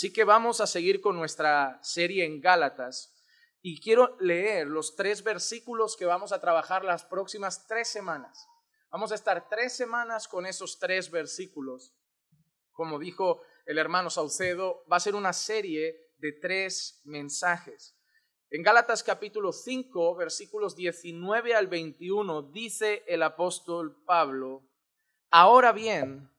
Así que vamos a seguir con nuestra serie en Gálatas y quiero leer los tres versículos que vamos a trabajar las próximas tres semanas. Vamos a estar tres semanas con esos tres versículos. Como dijo el hermano Saucedo, va a ser una serie de tres mensajes. En Gálatas capítulo 5, versículos 19 al 21, dice el apóstol Pablo, ahora bien,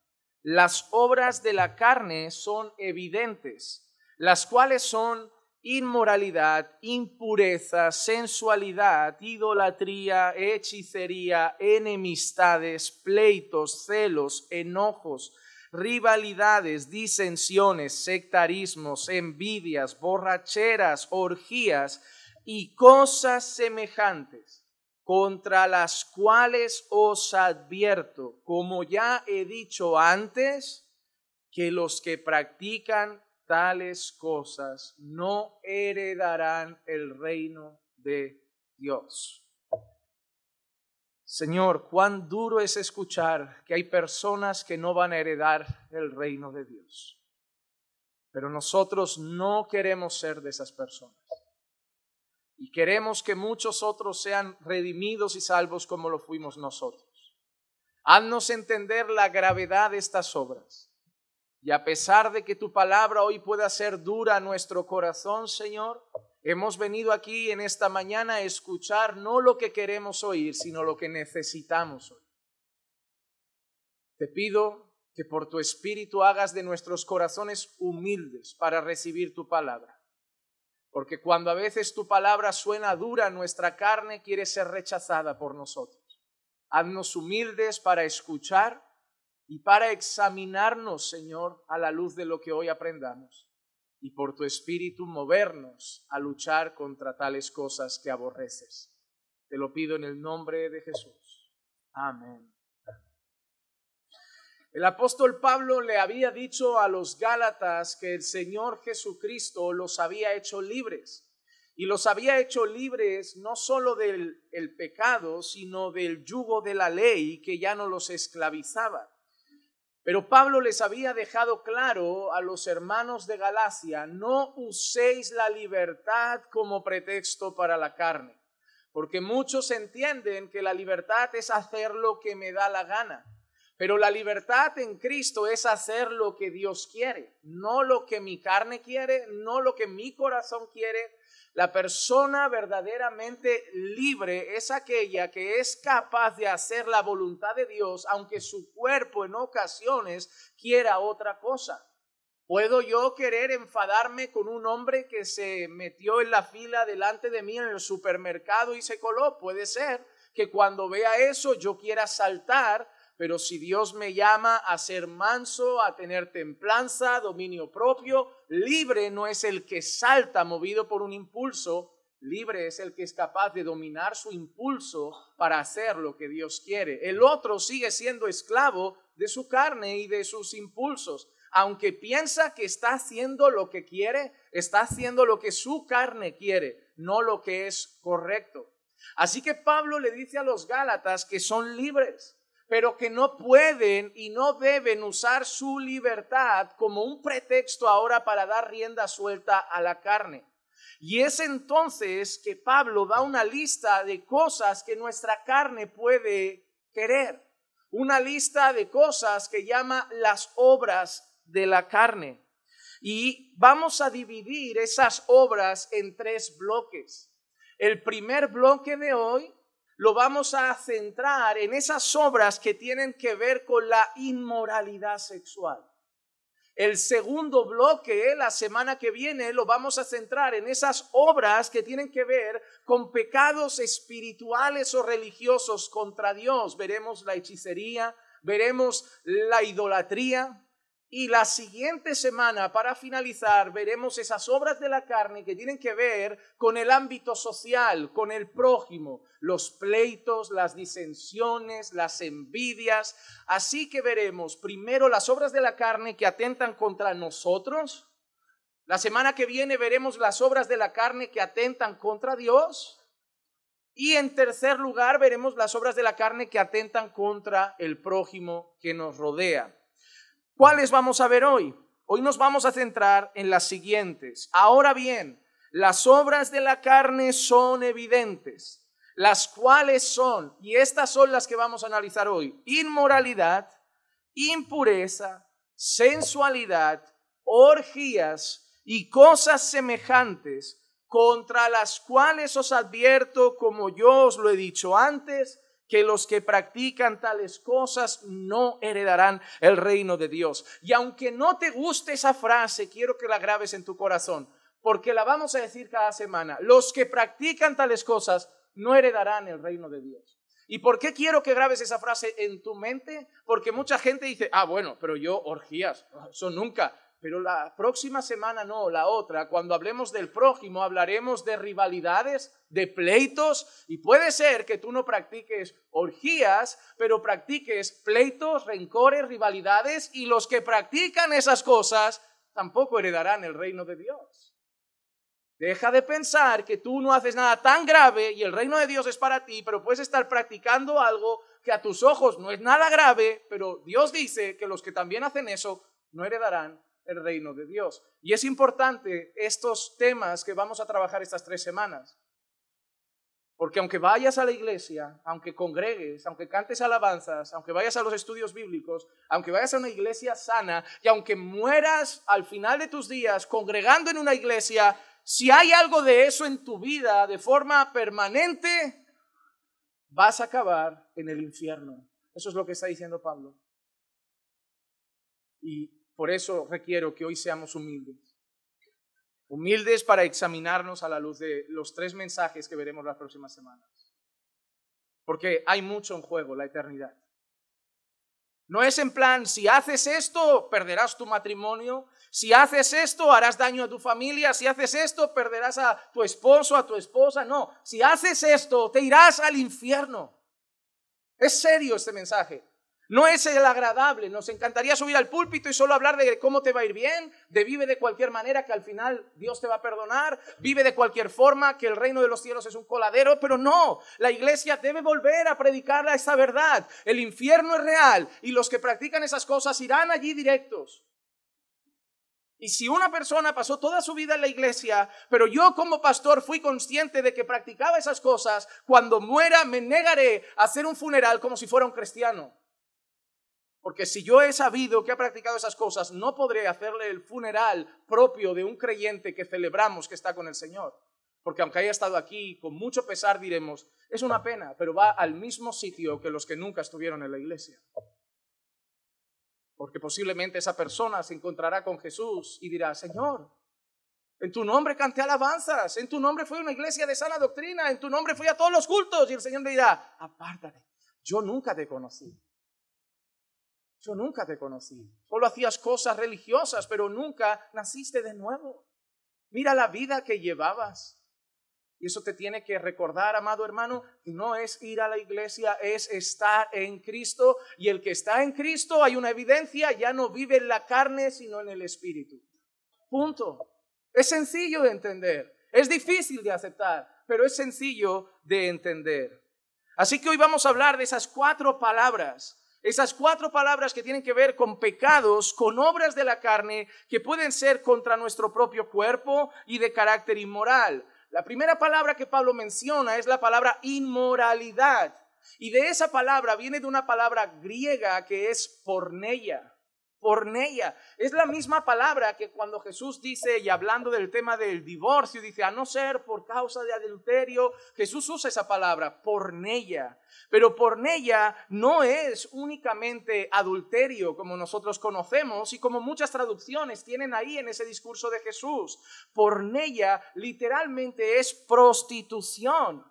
las obras de la carne son evidentes, las cuales son inmoralidad, impureza, sensualidad, idolatría, hechicería, enemistades, pleitos, celos, enojos, rivalidades, disensiones, sectarismos, envidias, borracheras, orgías y cosas semejantes contra las cuales os advierto, como ya he dicho antes, que los que practican tales cosas no heredarán el reino de Dios. Señor, cuán duro es escuchar que hay personas que no van a heredar el reino de Dios. Pero nosotros no queremos ser de esas personas y queremos que muchos otros sean redimidos y salvos como lo fuimos nosotros. Haznos entender la gravedad de estas obras. Y a pesar de que tu palabra hoy pueda ser dura a nuestro corazón, Señor, hemos venido aquí en esta mañana a escuchar no lo que queremos oír, sino lo que necesitamos hoy. Te pido que por tu espíritu hagas de nuestros corazones humildes para recibir tu palabra. Porque cuando a veces tu palabra suena dura, nuestra carne quiere ser rechazada por nosotros. Haznos humildes para escuchar y para examinarnos, Señor, a la luz de lo que hoy aprendamos. Y por tu espíritu movernos a luchar contra tales cosas que aborreces. Te lo pido en el nombre de Jesús. Amén. El apóstol Pablo le había dicho a los Gálatas que el Señor Jesucristo los había hecho libres. Y los había hecho libres no solo del pecado, sino del yugo de la ley que ya no los esclavizaba. Pero Pablo les había dejado claro a los hermanos de Galacia, no uséis la libertad como pretexto para la carne, porque muchos entienden que la libertad es hacer lo que me da la gana. Pero la libertad en Cristo es hacer lo que Dios quiere, no lo que mi carne quiere, no lo que mi corazón quiere. La persona verdaderamente libre es aquella que es capaz de hacer la voluntad de Dios, aunque su cuerpo en ocasiones quiera otra cosa. ¿Puedo yo querer enfadarme con un hombre que se metió en la fila delante de mí en el supermercado y se coló? Puede ser que cuando vea eso yo quiera saltar pero si Dios me llama a ser manso, a tener templanza, dominio propio, libre no es el que salta movido por un impulso, libre es el que es capaz de dominar su impulso para hacer lo que Dios quiere. El otro sigue siendo esclavo de su carne y de sus impulsos. Aunque piensa que está haciendo lo que quiere, está haciendo lo que su carne quiere, no lo que es correcto. Así que Pablo le dice a los Gálatas que son libres pero que no pueden y no deben usar su libertad como un pretexto ahora para dar rienda suelta a la carne. Y es entonces que Pablo da una lista de cosas que nuestra carne puede querer, una lista de cosas que llama las obras de la carne. Y vamos a dividir esas obras en tres bloques. El primer bloque de hoy lo vamos a centrar en esas obras que tienen que ver con la inmoralidad sexual. El segundo bloque, la semana que viene, lo vamos a centrar en esas obras que tienen que ver con pecados espirituales o religiosos contra Dios. Veremos la hechicería, veremos la idolatría, y la siguiente semana, para finalizar, veremos esas obras de la carne que tienen que ver con el ámbito social, con el prójimo, los pleitos, las disensiones, las envidias. Así que veremos primero las obras de la carne que atentan contra nosotros. La semana que viene veremos las obras de la carne que atentan contra Dios. Y en tercer lugar veremos las obras de la carne que atentan contra el prójimo que nos rodea. ¿Cuáles vamos a ver hoy? Hoy nos vamos a centrar en las siguientes. Ahora bien, las obras de la carne son evidentes, las cuales son, y estas son las que vamos a analizar hoy, inmoralidad, impureza, sensualidad, orgías y cosas semejantes, contra las cuales os advierto, como yo os lo he dicho antes, que los que practican tales cosas no heredarán el reino de Dios. Y aunque no te guste esa frase, quiero que la grabes en tu corazón, porque la vamos a decir cada semana. Los que practican tales cosas no heredarán el reino de Dios. ¿Y por qué quiero que grabes esa frase en tu mente? Porque mucha gente dice, ah, bueno, pero yo orgías, eso nunca pero la próxima semana no, la otra, cuando hablemos del prójimo, hablaremos de rivalidades, de pleitos, y puede ser que tú no practiques orgías, pero practiques pleitos, rencores, rivalidades, y los que practican esas cosas tampoco heredarán el reino de Dios. Deja de pensar que tú no haces nada tan grave y el reino de Dios es para ti, pero puedes estar practicando algo que a tus ojos no es nada grave, pero Dios dice que los que también hacen eso no heredarán el reino de Dios. Y es importante estos temas que vamos a trabajar estas tres semanas. Porque aunque vayas a la iglesia, aunque congregues, aunque cantes alabanzas, aunque vayas a los estudios bíblicos, aunque vayas a una iglesia sana y aunque mueras al final de tus días congregando en una iglesia, si hay algo de eso en tu vida de forma permanente, vas a acabar en el infierno. Eso es lo que está diciendo Pablo. Y por eso requiero que hoy seamos humildes. Humildes para examinarnos a la luz de los tres mensajes que veremos las próximas semanas. Porque hay mucho en juego, la eternidad. No es en plan, si haces esto, perderás tu matrimonio, si haces esto, harás daño a tu familia, si haces esto, perderás a tu esposo, a tu esposa. No, si haces esto, te irás al infierno. Es serio este mensaje. No es el agradable. Nos encantaría subir al púlpito y solo hablar de cómo te va a ir bien, de vive de cualquier manera que al final Dios te va a perdonar, vive de cualquier forma que el reino de los cielos es un coladero, pero no, la iglesia debe volver a predicar esa verdad. El infierno es real y los que practican esas cosas irán allí directos. Y si una persona pasó toda su vida en la iglesia, pero yo como pastor fui consciente de que practicaba esas cosas, cuando muera me negaré a hacer un funeral como si fuera un cristiano. Porque si yo he sabido que ha practicado esas cosas, no podré hacerle el funeral propio de un creyente que celebramos que está con el Señor. Porque aunque haya estado aquí, con mucho pesar diremos, es una pena, pero va al mismo sitio que los que nunca estuvieron en la iglesia. Porque posiblemente esa persona se encontrará con Jesús y dirá, Señor, en tu nombre canté alabanzas, en tu nombre fui a una iglesia de sana doctrina, en tu nombre fui a todos los cultos. Y el Señor dirá, apártate, yo nunca te conocí. Yo nunca te conocí. Solo hacías cosas religiosas, pero nunca naciste de nuevo. Mira la vida que llevabas. Y eso te tiene que recordar, amado hermano, que no es ir a la iglesia, es estar en Cristo. Y el que está en Cristo, hay una evidencia, ya no vive en la carne, sino en el Espíritu. Punto. Es sencillo de entender. Es difícil de aceptar, pero es sencillo de entender. Así que hoy vamos a hablar de esas cuatro palabras esas cuatro palabras que tienen que ver con pecados, con obras de la carne, que pueden ser contra nuestro propio cuerpo y de carácter inmoral. La primera palabra que Pablo menciona es la palabra inmoralidad. Y de esa palabra viene de una palabra griega que es porneia porneia. Es la misma palabra que cuando Jesús dice, y hablando del tema del divorcio, dice, a no ser por causa de adulterio, Jesús usa esa palabra, porneia. Pero porneia no es únicamente adulterio como nosotros conocemos y como muchas traducciones tienen ahí en ese discurso de Jesús. Porneia literalmente es prostitución.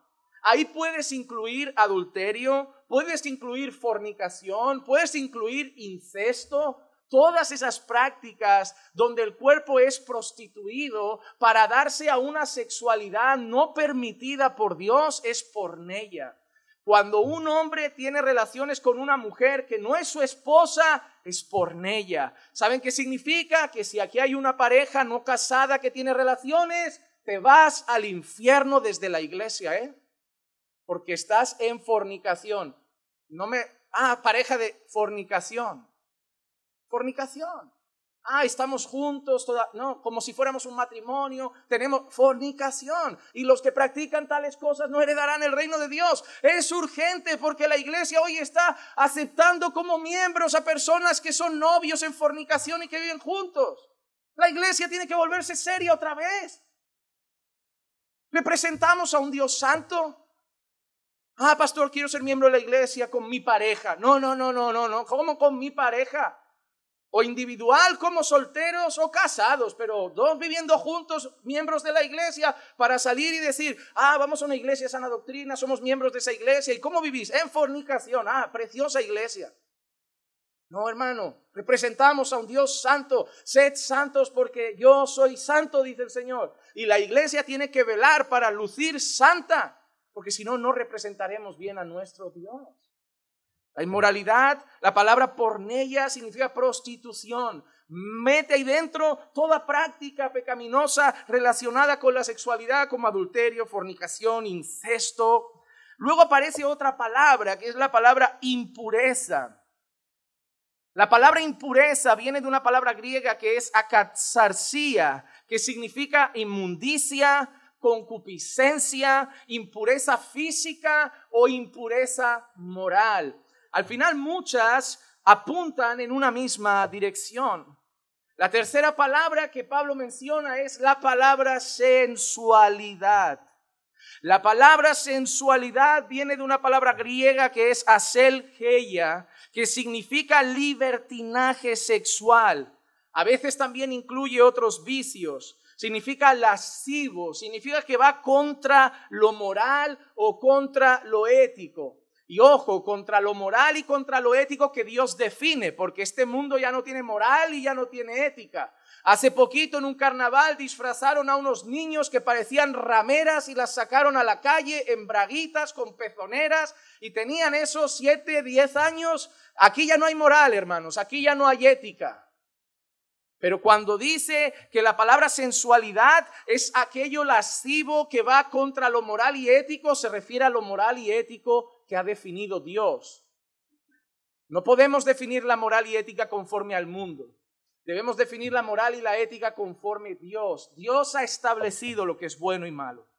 Ahí puedes incluir adulterio, puedes incluir fornicación, puedes incluir incesto, todas esas prácticas donde el cuerpo es prostituido para darse a una sexualidad no permitida por Dios es pornella. Cuando un hombre tiene relaciones con una mujer que no es su esposa, es pornella. ¿Saben qué significa? Que si aquí hay una pareja no casada que tiene relaciones, te vas al infierno desde la iglesia, ¿eh? Porque estás en fornicación. No me. Ah, pareja de fornicación. Fornicación. Ah, estamos juntos, no, como si fuéramos un matrimonio, tenemos fornicación. Y los que practican tales cosas no heredarán el reino de Dios. Es urgente porque la iglesia hoy está aceptando como miembros a personas que son novios en fornicación y que viven juntos. La iglesia tiene que volverse seria otra vez. Le presentamos a un Dios santo. Ah, pastor, quiero ser miembro de la iglesia con mi pareja. No, no, no, no, no, no. ¿Cómo con mi pareja? o individual como solteros o casados, pero dos viviendo juntos, miembros de la iglesia, para salir y decir, ah, vamos a una iglesia sana doctrina, somos miembros de esa iglesia, ¿y cómo vivís? En fornicación, ah, preciosa iglesia. No, hermano, representamos a un Dios santo, sed santos porque yo soy santo, dice el Señor, y la iglesia tiene que velar para lucir santa, porque si no, no representaremos bien a nuestro Dios. La inmoralidad, la palabra porneia significa prostitución. Mete ahí dentro toda práctica pecaminosa relacionada con la sexualidad, como adulterio, fornicación, incesto. Luego aparece otra palabra, que es la palabra impureza. La palabra impureza viene de una palabra griega que es akatsarsia, que significa inmundicia, concupiscencia, impureza física o impureza moral al final muchas apuntan en una misma dirección. La tercera palabra que Pablo menciona es la palabra sensualidad. La palabra sensualidad viene de una palabra griega que es aselgeia, que significa libertinaje sexual. A veces también incluye otros vicios. Significa lascivo, significa que va contra lo moral o contra lo ético. Y ojo, contra lo moral y contra lo ético que Dios define, porque este mundo ya no tiene moral y ya no tiene ética. Hace poquito en un carnaval disfrazaron a unos niños que parecían rameras y las sacaron a la calle en braguitas con pezoneras y tenían esos 7, 10 años. Aquí ya no hay moral, hermanos, aquí ya no hay ética. Pero cuando dice que la palabra sensualidad es aquello lascivo que va contra lo moral y ético, se refiere a lo moral y ético que ha definido Dios. No podemos definir la moral y ética conforme al mundo. Debemos definir la moral y la ética conforme Dios. Dios ha establecido lo que es bueno y malo.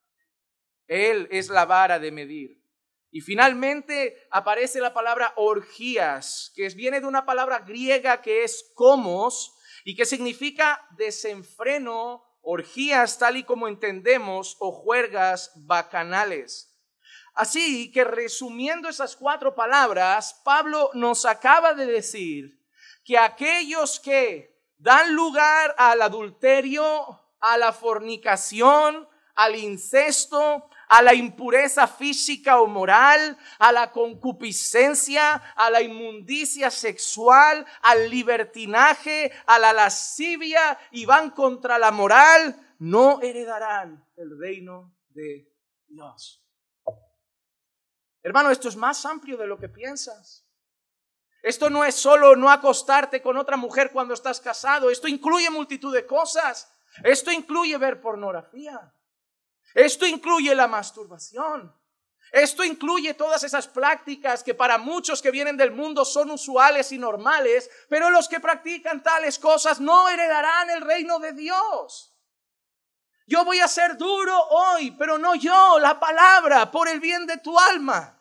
Él es la vara de medir. Y finalmente aparece la palabra orgías, que viene de una palabra griega que es comos y que significa desenfreno, orgías tal y como entendemos, o juergas bacanales. Así que resumiendo esas cuatro palabras, Pablo nos acaba de decir que aquellos que dan lugar al adulterio, a la fornicación, al incesto, a la impureza física o moral, a la concupiscencia, a la inmundicia sexual, al libertinaje, a la lascivia y van contra la moral, no heredarán el reino de Dios. Hermano, esto es más amplio de lo que piensas. Esto no es solo no acostarte con otra mujer cuando estás casado. Esto incluye multitud de cosas. Esto incluye ver pornografía. Esto incluye la masturbación. Esto incluye todas esas prácticas que para muchos que vienen del mundo son usuales y normales, pero los que practican tales cosas no heredarán el reino de Dios. Yo voy a ser duro hoy, pero no yo, la palabra, por el bien de tu alma.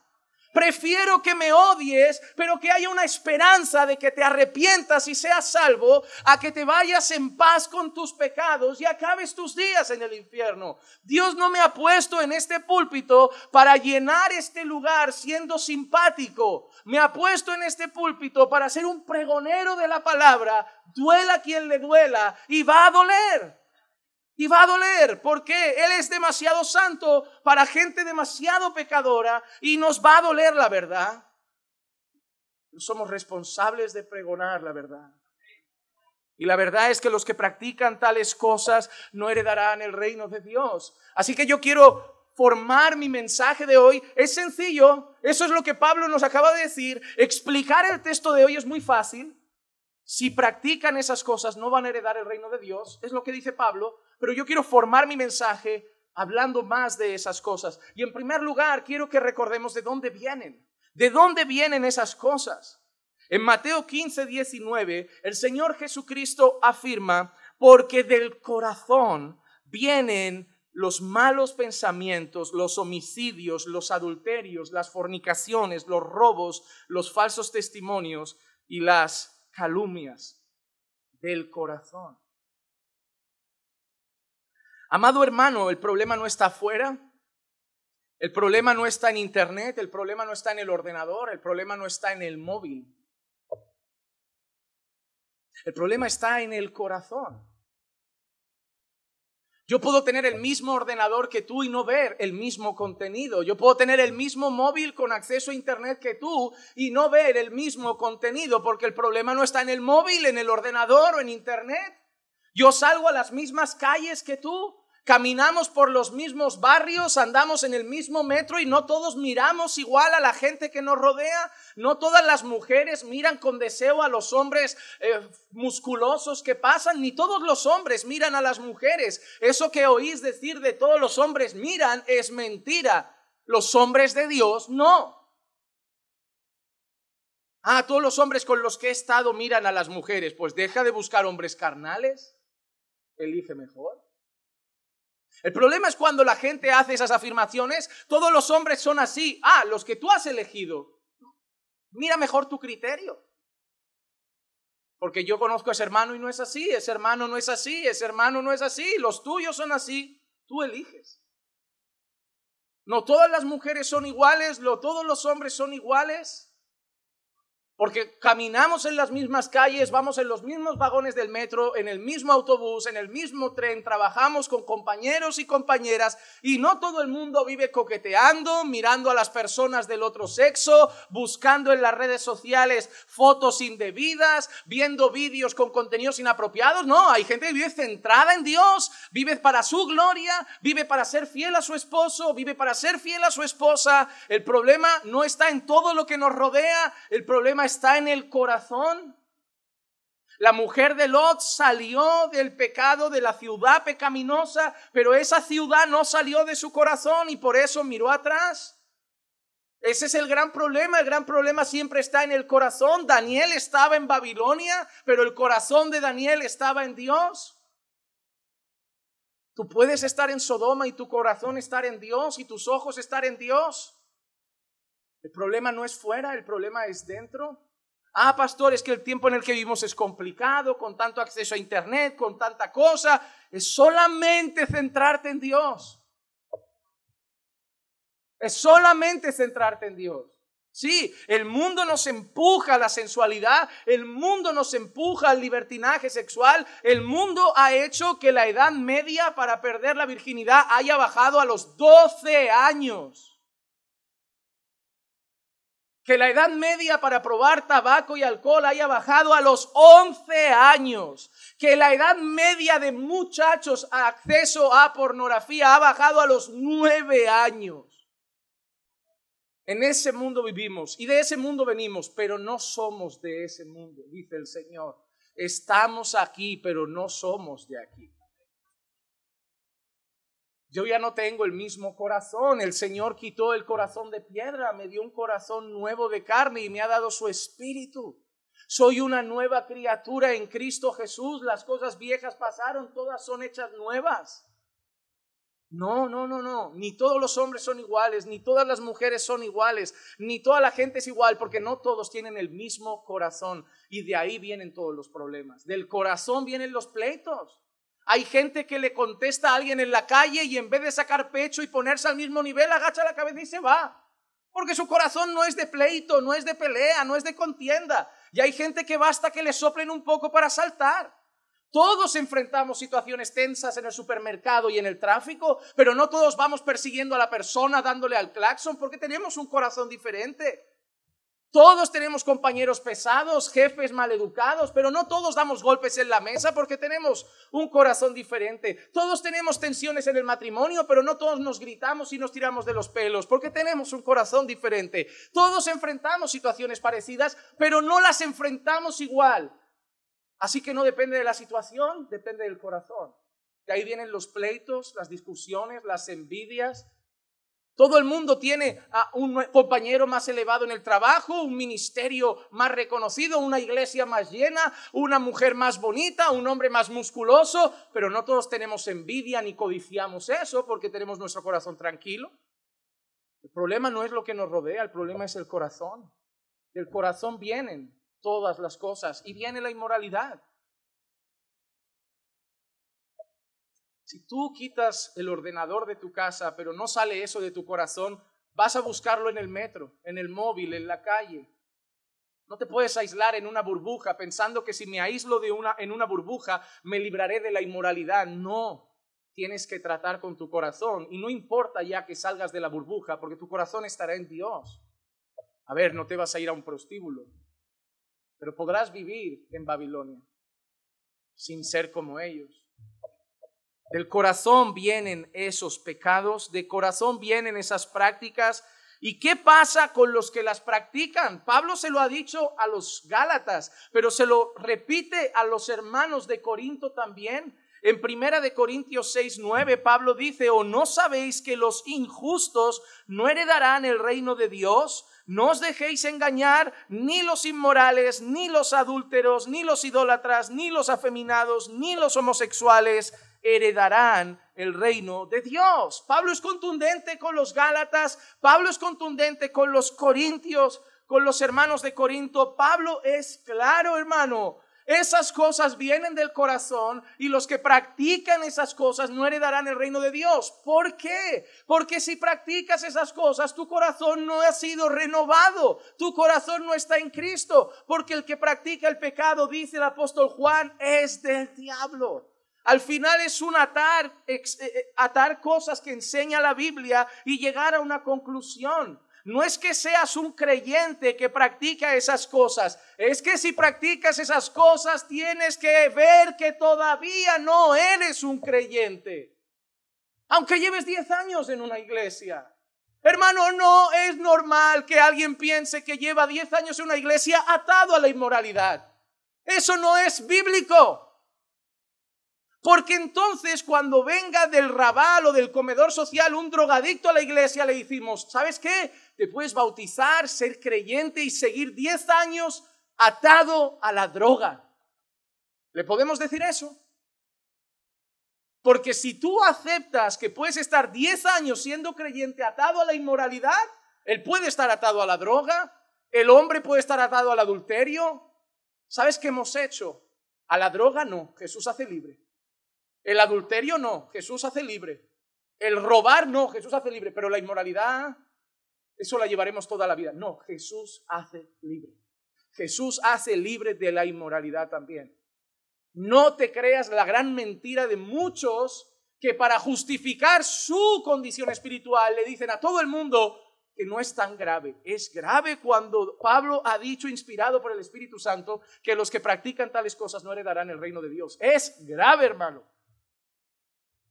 Prefiero que me odies, pero que haya una esperanza de que te arrepientas y seas salvo, a que te vayas en paz con tus pecados y acabes tus días en el infierno. Dios no me ha puesto en este púlpito para llenar este lugar siendo simpático. Me ha puesto en este púlpito para ser un pregonero de la palabra, duela quien le duela y va a doler y va a doler. porque Él es demasiado santo para gente demasiado pecadora y nos va a doler la verdad. somos responsables de pregonar la verdad. Y la verdad es que los que practican tales cosas no heredarán el reino de Dios. Así que yo quiero formar mi mensaje de hoy es sencillo. Eso es lo que Pablo nos acaba de decir. Explicar el texto de hoy es muy fácil. Si practican esas cosas no van a heredar el reino de Dios. Es lo que dice Pablo pero yo quiero formar mi mensaje hablando más de esas cosas. Y en primer lugar, quiero que recordemos de dónde vienen, de dónde vienen esas cosas. En Mateo 15, 19, el Señor Jesucristo afirma, porque del corazón vienen los malos pensamientos, los homicidios, los adulterios, las fornicaciones, los robos, los falsos testimonios y las calumnias del corazón. Amado hermano, el problema no está afuera, el problema no está en Internet, el problema no está en el ordenador, el problema no está en el móvil. El problema está en el corazón. Yo puedo tener el mismo ordenador que tú y no ver el mismo contenido. Yo puedo tener el mismo móvil con acceso a Internet que tú y no ver el mismo contenido, porque el problema no está en el móvil, en el ordenador o en Internet. Yo salgo a las mismas calles que tú, caminamos por los mismos barrios, andamos en el mismo metro y no todos miramos igual a la gente que nos rodea, no todas las mujeres miran con deseo a los hombres eh, musculosos que pasan, ni todos los hombres miran a las mujeres. Eso que oís decir de todos los hombres miran es mentira. Los hombres de Dios no. Ah, todos los hombres con los que he estado miran a las mujeres. Pues deja de buscar hombres carnales. Elige mejor. El problema es cuando la gente hace esas afirmaciones, todos los hombres son así, ah, los que tú has elegido. Mira mejor tu criterio. Porque yo conozco a ese hermano y no es así, ese hermano no es así, ese hermano no es así, los tuyos son así, tú eliges. No todas las mujeres son iguales, no todos los hombres son iguales porque caminamos en las mismas calles, vamos en los mismos vagones del metro, en el mismo autobús, en el mismo tren, trabajamos con compañeros y compañeras y no todo el mundo vive coqueteando, mirando a las personas del otro sexo, buscando en las redes sociales fotos indebidas, viendo vídeos con contenidos inapropiados. No, hay gente que vive centrada en Dios, vive para su gloria, vive para ser fiel a su esposo, vive para ser fiel a su esposa. El problema no está en todo lo que nos rodea, el problema está en el corazón. La mujer de Lot salió del pecado de la ciudad pecaminosa, pero esa ciudad no salió de su corazón y por eso miró atrás. Ese es el gran problema. El gran problema siempre está en el corazón. Daniel estaba en Babilonia, pero el corazón de Daniel estaba en Dios. Tú puedes estar en Sodoma y tu corazón estar en Dios y tus ojos estar en Dios. El problema no es fuera, el problema es dentro. Ah, pastor, es que el tiempo en el que vivimos es complicado, con tanto acceso a Internet, con tanta cosa. Es solamente centrarte en Dios. Es solamente centrarte en Dios. Sí, el mundo nos empuja a la sensualidad, el mundo nos empuja al libertinaje sexual, el mundo ha hecho que la edad media para perder la virginidad haya bajado a los 12 años que la edad media para probar tabaco y alcohol haya bajado a los 11 años, que la edad media de muchachos a acceso a pornografía ha bajado a los 9 años. En ese mundo vivimos y de ese mundo venimos, pero no somos de ese mundo, dice el Señor. Estamos aquí, pero no somos de aquí. Yo ya no tengo el mismo corazón. El Señor quitó el corazón de piedra, me dio un corazón nuevo de carne y me ha dado su espíritu. Soy una nueva criatura en Cristo Jesús. Las cosas viejas pasaron, todas son hechas nuevas. No, no, no, no. Ni todos los hombres son iguales, ni todas las mujeres son iguales, ni toda la gente es igual, porque no todos tienen el mismo corazón. Y de ahí vienen todos los problemas. Del corazón vienen los pleitos. Hay gente que le contesta a alguien en la calle y en vez de sacar pecho y ponerse al mismo nivel, agacha la cabeza y se va. Porque su corazón no es de pleito, no es de pelea, no es de contienda. Y hay gente que basta que le soplen un poco para saltar. Todos enfrentamos situaciones tensas en el supermercado y en el tráfico, pero no todos vamos persiguiendo a la persona dándole al claxon porque tenemos un corazón diferente. Todos tenemos compañeros pesados, jefes maleducados, pero no todos damos golpes en la mesa porque tenemos un corazón diferente. Todos tenemos tensiones en el matrimonio, pero no todos nos gritamos y nos tiramos de los pelos porque tenemos un corazón diferente. Todos enfrentamos situaciones parecidas, pero no las enfrentamos igual. Así que no depende de la situación, depende del corazón. De ahí vienen los pleitos, las discusiones, las envidias, todo el mundo tiene a un compañero más elevado en el trabajo, un ministerio más reconocido, una iglesia más llena, una mujer más bonita, un hombre más musculoso, pero no todos tenemos envidia ni codiciamos eso porque tenemos nuestro corazón tranquilo. El problema no es lo que nos rodea, el problema es el corazón. Del corazón vienen todas las cosas y viene la inmoralidad. Si tú quitas el ordenador de tu casa, pero no sale eso de tu corazón, vas a buscarlo en el metro, en el móvil, en la calle. No te puedes aislar en una burbuja pensando que si me aíslo de una, en una burbuja me libraré de la inmoralidad. No, tienes que tratar con tu corazón y no importa ya que salgas de la burbuja porque tu corazón estará en Dios. A ver, no te vas a ir a un prostíbulo, pero podrás vivir en Babilonia sin ser como ellos. Del corazón vienen esos pecados, de corazón vienen esas prácticas. ¿Y qué pasa con los que las practican? Pablo se lo ha dicho a los Gálatas, pero se lo repite a los hermanos de Corinto también. En Primera de Corintios 6, 9, Pablo dice, ¿o no sabéis que los injustos no heredarán el reino de Dios? No os dejéis engañar ni los inmorales, ni los adúlteros, ni los idólatras, ni los afeminados, ni los homosexuales, heredarán el reino de Dios. Pablo es contundente con los Gálatas, Pablo es contundente con los Corintios, con los hermanos de Corinto. Pablo es claro, hermano. Esas cosas vienen del corazón y los que practican esas cosas no heredarán el reino de Dios. ¿Por qué? Porque si practicas esas cosas, tu corazón no ha sido renovado, tu corazón no está en Cristo, porque el que practica el pecado, dice el apóstol Juan, es del diablo. Al final es un atar, eh, eh, atar cosas que enseña la Biblia y llegar a una conclusión. No es que seas un creyente que practica esas cosas. Es que si practicas esas cosas tienes que ver que todavía no eres un creyente. Aunque lleves 10 años en una iglesia. Hermano, no es normal que alguien piense que lleva 10 años en una iglesia atado a la inmoralidad. Eso no es bíblico. Porque entonces cuando venga del rabal o del comedor social un drogadicto a la iglesia, le decimos, ¿sabes qué? Te puedes bautizar, ser creyente y seguir 10 años atado a la droga. ¿Le podemos decir eso? Porque si tú aceptas que puedes estar 10 años siendo creyente atado a la inmoralidad, él puede estar atado a la droga, el hombre puede estar atado al adulterio. ¿Sabes qué hemos hecho? A la droga no, Jesús hace libre. El adulterio no, Jesús hace libre. El robar no, Jesús hace libre. Pero la inmoralidad, eso la llevaremos toda la vida. No, Jesús hace libre. Jesús hace libre de la inmoralidad también. No te creas la gran mentira de muchos que para justificar su condición espiritual le dicen a todo el mundo que no es tan grave. Es grave cuando Pablo ha dicho, inspirado por el Espíritu Santo, que los que practican tales cosas no heredarán el reino de Dios. Es grave, hermano.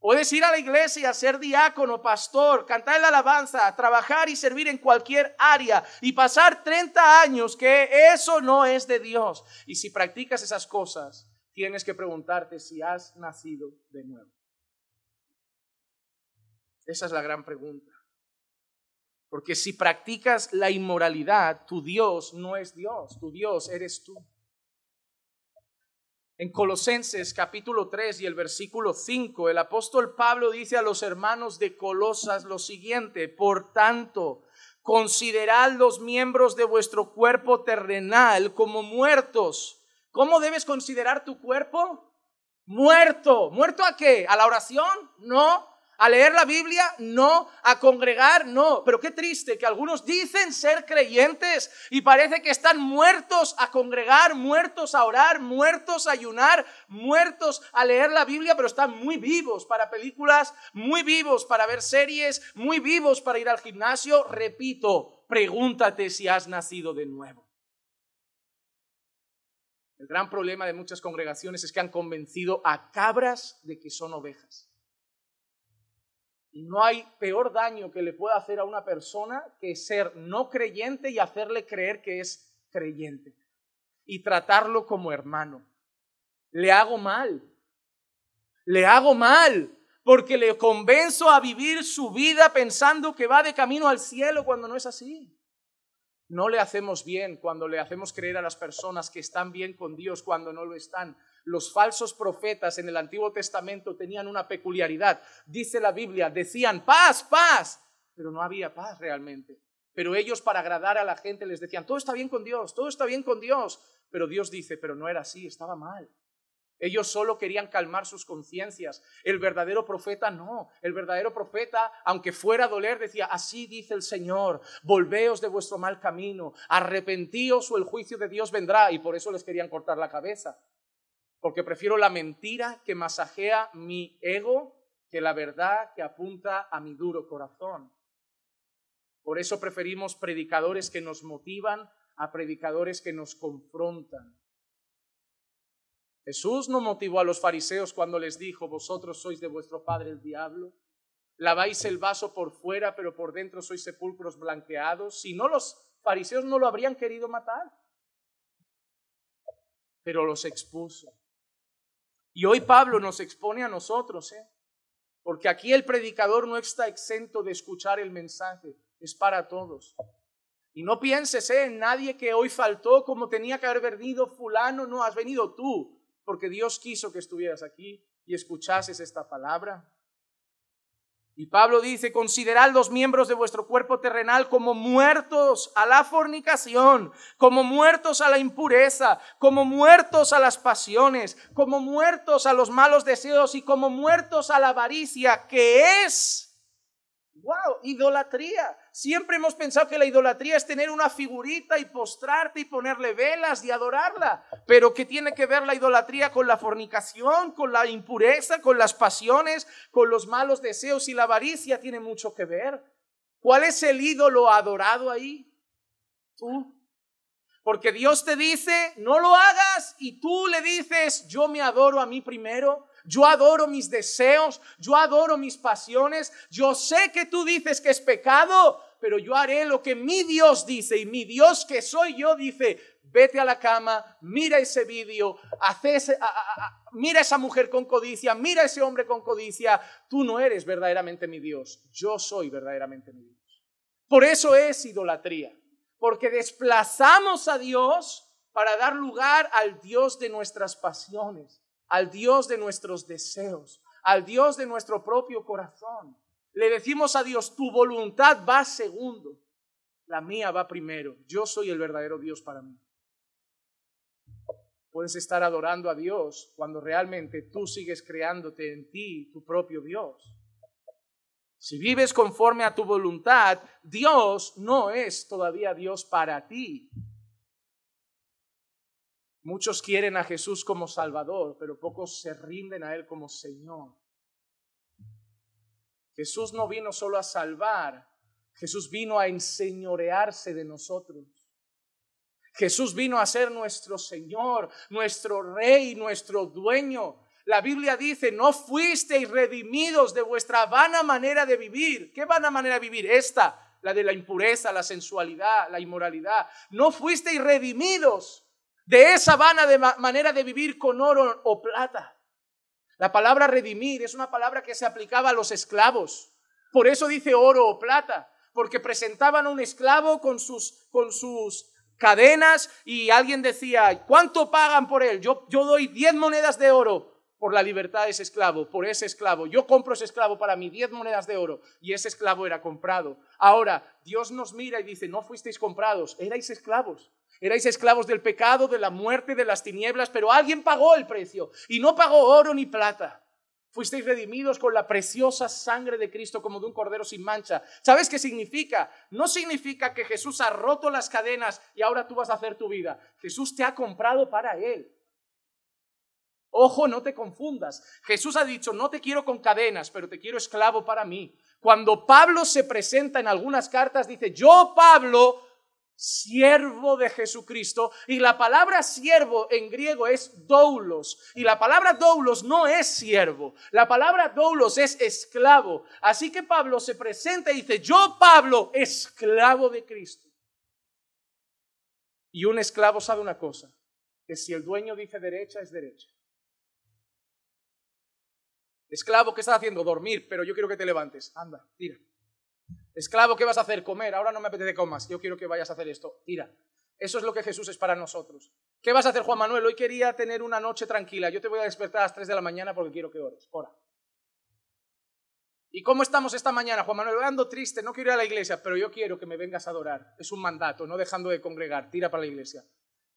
Puedes ir a la iglesia, ser diácono, pastor, cantar la alabanza, trabajar y servir en cualquier área y pasar 30 años que eso no es de Dios. Y si practicas esas cosas, tienes que preguntarte si has nacido de nuevo. Esa es la gran pregunta. Porque si practicas la inmoralidad, tu Dios no es Dios, tu Dios eres tú. En Colosenses capítulo 3 y el versículo 5, el apóstol Pablo dice a los hermanos de Colosas lo siguiente, por tanto, considerad los miembros de vuestro cuerpo terrenal como muertos. ¿Cómo debes considerar tu cuerpo? Muerto. ¿Muerto a qué? ¿A la oración? No a leer la Biblia, no, a congregar, no. Pero qué triste que algunos dicen ser creyentes y parece que están muertos a congregar, muertos a orar, muertos a ayunar, muertos a leer la Biblia, pero están muy vivos para películas, muy vivos para ver series, muy vivos para ir al gimnasio. Repito, pregúntate si has nacido de nuevo. El gran problema de muchas congregaciones es que han convencido a cabras de que son ovejas. No hay peor daño que le pueda hacer a una persona que ser no creyente y hacerle creer que es creyente y tratarlo como hermano. Le hago mal. Le hago mal porque le convenzo a vivir su vida pensando que va de camino al cielo cuando no es así. No le hacemos bien cuando le hacemos creer a las personas que están bien con Dios cuando no lo están los falsos profetas en el Antiguo Testamento tenían una peculiaridad. Dice la Biblia, decían paz, paz, pero no había paz realmente. Pero ellos para agradar a la gente les decían, todo está bien con Dios, todo está bien con Dios. Pero Dios dice, pero no era así, estaba mal. Ellos solo querían calmar sus conciencias. El verdadero profeta no. El verdadero profeta, aunque fuera a doler, decía, así dice el Señor, volveos de vuestro mal camino, arrepentíos o el juicio de Dios vendrá. Y por eso les querían cortar la cabeza porque prefiero la mentira que masajea mi ego que la verdad que apunta a mi duro corazón. Por eso preferimos predicadores que nos motivan a predicadores que nos confrontan. Jesús no motivó a los fariseos cuando les dijo, vosotros sois de vuestro padre el diablo, laváis el vaso por fuera, pero por dentro sois sepulcros blanqueados. Si no, los fariseos no lo habrían querido matar, pero los expuso. Y hoy Pablo nos expone a nosotros, ¿eh? porque aquí el predicador no está exento de escuchar el mensaje, es para todos. Y no pienses ¿eh? en nadie que hoy faltó como tenía que haber venido fulano, no, has venido tú, porque Dios quiso que estuvieras aquí y escuchases esta palabra. Y Pablo dice, considerad los miembros de vuestro cuerpo terrenal como muertos a la fornicación, como muertos a la impureza, como muertos a las pasiones, como muertos a los malos deseos y como muertos a la avaricia, que es, wow, idolatría. Siempre hemos pensado que la idolatría es tener una figurita y postrarte y ponerle velas y adorarla. Pero que tiene que ver la idolatría con la fornicación, con la impureza, con las pasiones, con los malos deseos y la avaricia? Tiene mucho que ver. ¿Cuál es el ídolo adorado ahí? Tú. Porque Dios te dice, no lo hagas y tú le dices, yo me adoro a mí primero. Yo adoro mis deseos, yo adoro mis pasiones. Yo sé que tú dices que es pecado, pero yo haré lo que mi Dios dice y mi Dios que soy yo dice, vete a la cama, mira ese vídeo, mira esa mujer con codicia, mira ese hombre con codicia, tú no eres verdaderamente mi Dios, yo soy verdaderamente mi Dios. Por eso es idolatría, porque desplazamos a Dios para dar lugar al Dios de nuestras pasiones al Dios de nuestros deseos, al Dios de nuestro propio corazón. Le decimos a Dios, tu voluntad va segundo, la mía va primero, yo soy el verdadero Dios para mí. Puedes estar adorando a Dios cuando realmente tú sigues creándote en ti tu propio Dios. Si vives conforme a tu voluntad, Dios no es todavía Dios para ti. Muchos quieren a Jesús como Salvador, pero pocos se rinden a Él como Señor. Jesús no vino solo a salvar, Jesús vino a enseñorearse de nosotros. Jesús vino a ser nuestro Señor, nuestro Rey, nuestro dueño. La Biblia dice, no fuisteis redimidos de vuestra vana manera de vivir. ¿Qué vana manera de vivir? Esta, la de la impureza, la sensualidad, la inmoralidad. No fuisteis redimidos de esa vana manera de vivir con oro o plata. La palabra redimir es una palabra que se aplicaba a los esclavos. Por eso dice oro o plata, porque presentaban a un esclavo con sus, con sus cadenas y alguien decía, ¿cuánto pagan por él? Yo, yo doy 10 monedas de oro por la libertad de ese esclavo, por ese esclavo. Yo compro ese esclavo para mí, 10 monedas de oro, y ese esclavo era comprado. Ahora, Dios nos mira y dice, no fuisteis comprados, erais esclavos. Erais esclavos del pecado, de la muerte, de las tinieblas, pero alguien pagó el precio y no pagó oro ni plata. Fuisteis redimidos con la preciosa sangre de Cristo como de un cordero sin mancha. ¿Sabes qué significa? No significa que Jesús ha roto las cadenas y ahora tú vas a hacer tu vida. Jesús te ha comprado para Él. Ojo, no te confundas. Jesús ha dicho, no te quiero con cadenas, pero te quiero esclavo para mí. Cuando Pablo se presenta en algunas cartas, dice, yo Pablo siervo de Jesucristo. Y la palabra siervo en griego es doulos. Y la palabra doulos no es siervo. La palabra doulos es esclavo. Así que Pablo se presenta y dice, yo Pablo, esclavo de Cristo. Y un esclavo sabe una cosa, que si el dueño dice derecha, es derecha. Esclavo, ¿qué estás haciendo? Dormir, pero yo quiero que te levantes. Anda, tira. Esclavo, ¿qué vas a hacer? Comer, ahora no me apetece comas, yo quiero que vayas a hacer esto, tira. Eso es lo que Jesús es para nosotros. ¿Qué vas a hacer, Juan Manuel? Hoy quería tener una noche tranquila, yo te voy a despertar a las 3 de la mañana porque quiero que ores, ora. ¿Y cómo estamos esta mañana, Juan Manuel? Ando triste, no quiero ir a la iglesia, pero yo quiero que me vengas a adorar. Es un mandato, no dejando de congregar, tira para la iglesia.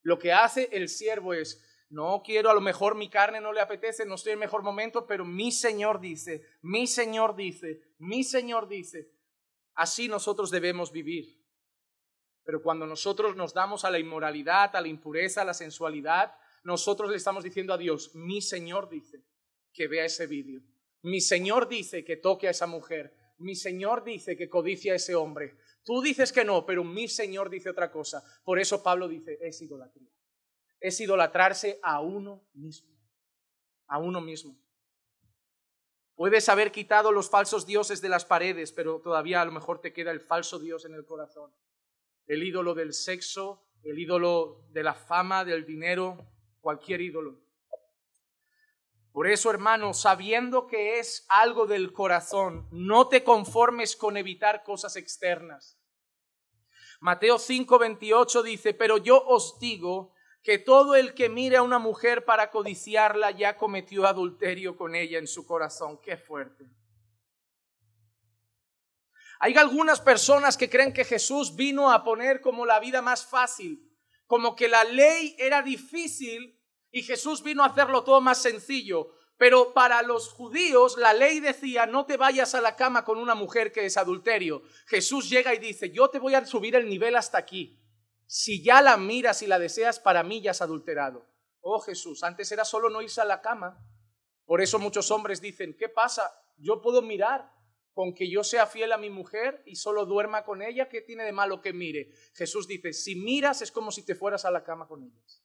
Lo que hace el siervo es, no quiero, a lo mejor mi carne no le apetece, no estoy en el mejor momento, pero mi Señor dice, mi Señor dice, mi Señor dice. Así nosotros debemos vivir. Pero cuando nosotros nos damos a la inmoralidad, a la impureza, a la sensualidad, nosotros le estamos diciendo a Dios, mi Señor dice que vea ese vídeo, mi Señor dice que toque a esa mujer, mi Señor dice que codicia a ese hombre. Tú dices que no, pero mi Señor dice otra cosa. Por eso Pablo dice, es idolatría. Es idolatrarse a uno mismo, a uno mismo. Puedes haber quitado los falsos dioses de las paredes, pero todavía a lo mejor te queda el falso dios en el corazón. El ídolo del sexo, el ídolo de la fama, del dinero, cualquier ídolo. Por eso, hermano, sabiendo que es algo del corazón, no te conformes con evitar cosas externas. Mateo 5:28 dice, pero yo os digo que todo el que mire a una mujer para codiciarla ya cometió adulterio con ella en su corazón. Qué fuerte. Hay algunas personas que creen que Jesús vino a poner como la vida más fácil, como que la ley era difícil y Jesús vino a hacerlo todo más sencillo. Pero para los judíos la ley decía, no te vayas a la cama con una mujer que es adulterio. Jesús llega y dice, yo te voy a subir el nivel hasta aquí. Si ya la miras y la deseas, para mí ya has adulterado. Oh Jesús, antes era solo no irse a la cama. Por eso muchos hombres dicen, ¿qué pasa? Yo puedo mirar con que yo sea fiel a mi mujer y solo duerma con ella. ¿Qué tiene de malo que mire? Jesús dice, si miras es como si te fueras a la cama con ellas.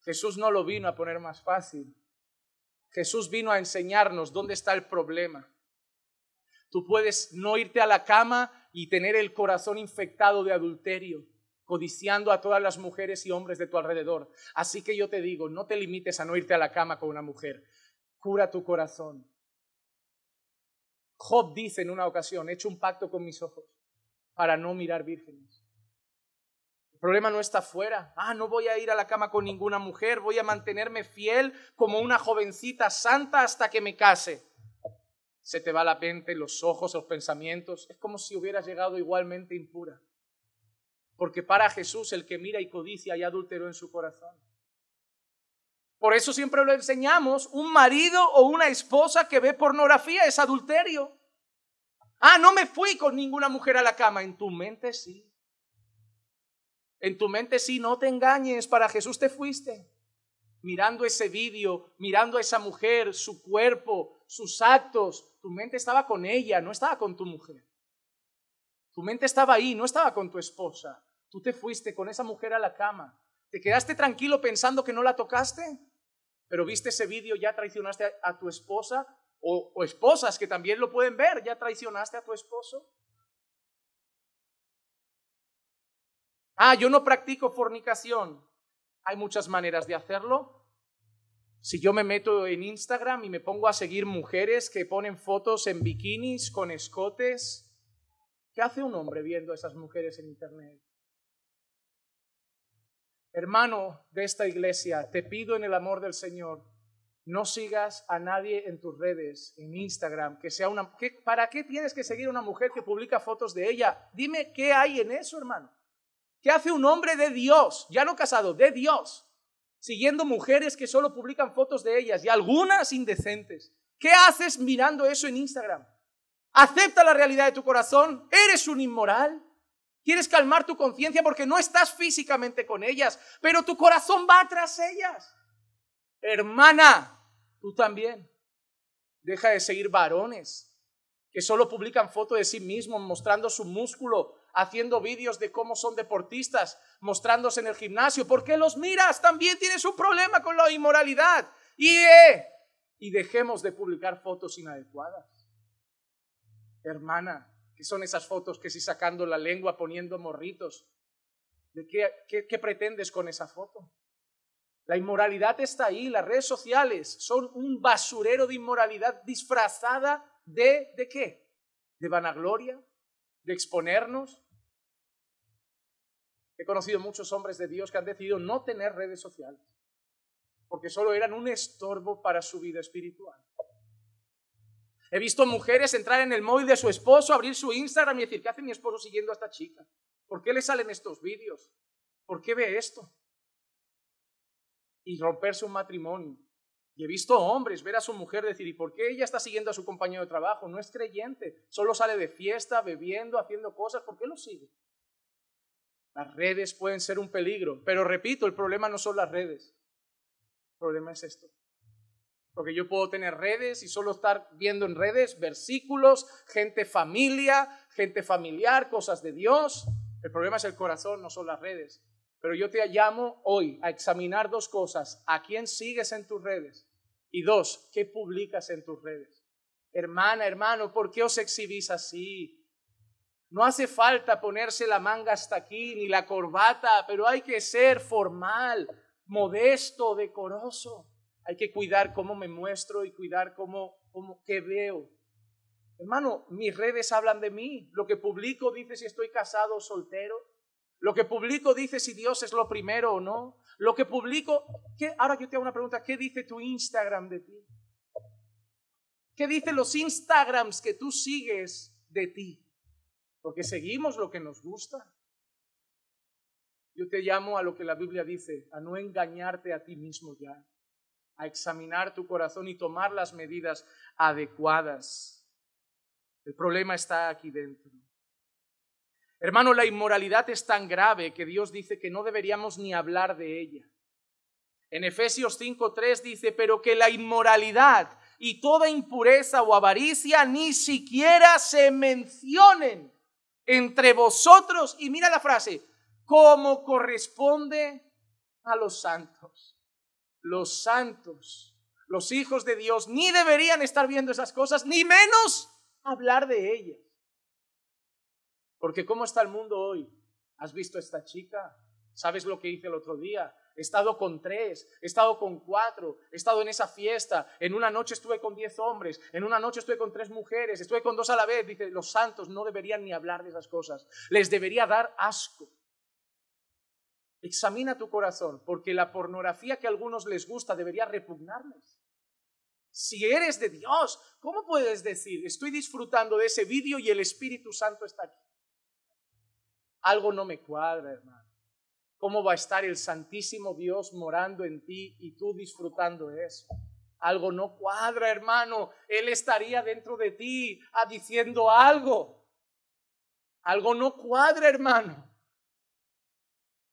Jesús no lo vino a poner más fácil. Jesús vino a enseñarnos dónde está el problema. Tú puedes no irte a la cama y tener el corazón infectado de adulterio codiciando a todas las mujeres y hombres de tu alrededor. Así que yo te digo, no te limites a no irte a la cama con una mujer. Cura tu corazón. Job dice en una ocasión, he hecho un pacto con mis ojos para no mirar vírgenes. El problema no está fuera. Ah, no voy a ir a la cama con ninguna mujer, voy a mantenerme fiel como una jovencita santa hasta que me case. Se te va la mente, los ojos, los pensamientos. Es como si hubieras llegado igualmente impura. Porque para Jesús el que mira y codicia y adulteró en su corazón. Por eso siempre lo enseñamos, un marido o una esposa que ve pornografía es adulterio. Ah, no me fui con ninguna mujer a la cama. En tu mente sí. En tu mente sí, no te engañes, para Jesús te fuiste. Mirando ese vídeo, mirando a esa mujer, su cuerpo, sus actos, tu mente estaba con ella, no estaba con tu mujer. Tu mente estaba ahí, no estaba con tu esposa. Tú te fuiste con esa mujer a la cama. ¿Te quedaste tranquilo pensando que no la tocaste? Pero viste ese vídeo, ya traicionaste a, tu esposa o, o esposas que también lo pueden ver, ya traicionaste a tu esposo. Ah, yo no practico fornicación. Hay muchas maneras de hacerlo. Si yo me meto en Instagram y me pongo a seguir mujeres que ponen fotos en bikinis con escotes, ¿qué hace un hombre viendo a esas mujeres en Internet? hermano de esta iglesia, te pido en el amor del Señor, no sigas a nadie en tus redes, en Instagram, que sea una... ¿Para qué tienes que seguir a una mujer que publica fotos de ella? Dime qué hay en eso, hermano. ¿Qué hace un hombre de Dios, ya no casado, de Dios, siguiendo mujeres que solo publican fotos de ellas y algunas indecentes? ¿Qué haces mirando eso en Instagram? Acepta la realidad de tu corazón, eres un inmoral. Quieres calmar tu conciencia porque no estás físicamente con ellas, pero tu corazón va tras ellas. Hermana, tú también. Deja de seguir varones que solo publican fotos de sí mismos mostrando su músculo, haciendo vídeos de cómo son deportistas, mostrándose en el gimnasio. ¿Por qué los miras? También tienes un problema con la inmoralidad. Y, eh, y dejemos de publicar fotos inadecuadas. Hermana, ¿Qué son esas fotos que si sacando la lengua, poniendo morritos. ¿De qué, qué, qué pretendes con esa foto? La inmoralidad está ahí, las redes sociales son un basurero de inmoralidad disfrazada de, ¿de qué? ¿De vanagloria? ¿De exponernos? He conocido muchos hombres de Dios que han decidido no tener redes sociales, porque solo eran un estorbo para su vida espiritual. He visto mujeres entrar en el móvil de su esposo, abrir su Instagram y decir, ¿qué hace mi esposo siguiendo a esta chica? ¿Por qué le salen estos vídeos? ¿Por qué ve esto? Y romperse un matrimonio. Y he visto hombres ver a su mujer decir, ¿y por qué ella está siguiendo a su compañero de trabajo? No es creyente, solo sale de fiesta, bebiendo, haciendo cosas, ¿por qué lo sigue? Las redes pueden ser un peligro, pero repito, el problema no son las redes, el problema es esto. Porque yo puedo tener redes y solo estar viendo en redes versículos, gente familia, gente familiar, cosas de Dios. El problema es el corazón, no son las redes. Pero yo te llamo hoy a examinar dos cosas. ¿A quién sigues en tus redes? Y dos, ¿qué publicas en tus redes? Hermana, hermano, ¿por qué os exhibís así? No hace falta ponerse la manga hasta aquí ni la corbata, pero hay que ser formal, modesto, decoroso. Hay que cuidar cómo me muestro y cuidar cómo, cómo qué veo. Hermano, mis redes hablan de mí. Lo que publico dice si estoy casado o soltero. Lo que publico dice si Dios es lo primero o no. Lo que publico, ¿qué? ahora yo te hago una pregunta, ¿qué dice tu Instagram de ti? ¿Qué dicen los Instagrams que tú sigues de ti? Porque seguimos lo que nos gusta. Yo te llamo a lo que la Biblia dice, a no engañarte a ti mismo ya a examinar tu corazón y tomar las medidas adecuadas. El problema está aquí dentro. Hermano, la inmoralidad es tan grave que Dios dice que no deberíamos ni hablar de ella. En Efesios 5:3 dice, pero que la inmoralidad y toda impureza o avaricia ni siquiera se mencionen entre vosotros. Y mira la frase, como corresponde a los santos los santos, los hijos de Dios, ni deberían estar viendo esas cosas, ni menos hablar de ellas. Porque ¿cómo está el mundo hoy? ¿Has visto a esta chica? ¿Sabes lo que hice el otro día? He estado con tres, he estado con cuatro, he estado en esa fiesta, en una noche estuve con diez hombres, en una noche estuve con tres mujeres, estuve con dos a la vez. Dice, los santos no deberían ni hablar de esas cosas, les debería dar asco. Examina tu corazón, porque la pornografía que a algunos les gusta debería repugnarles. Si eres de Dios, ¿cómo puedes decir, estoy disfrutando de ese vídeo y el Espíritu Santo está aquí? Algo no me cuadra, hermano. ¿Cómo va a estar el Santísimo Dios morando en ti y tú disfrutando de eso? Algo no cuadra, hermano. Él estaría dentro de ti ah, diciendo algo. Algo no cuadra, hermano.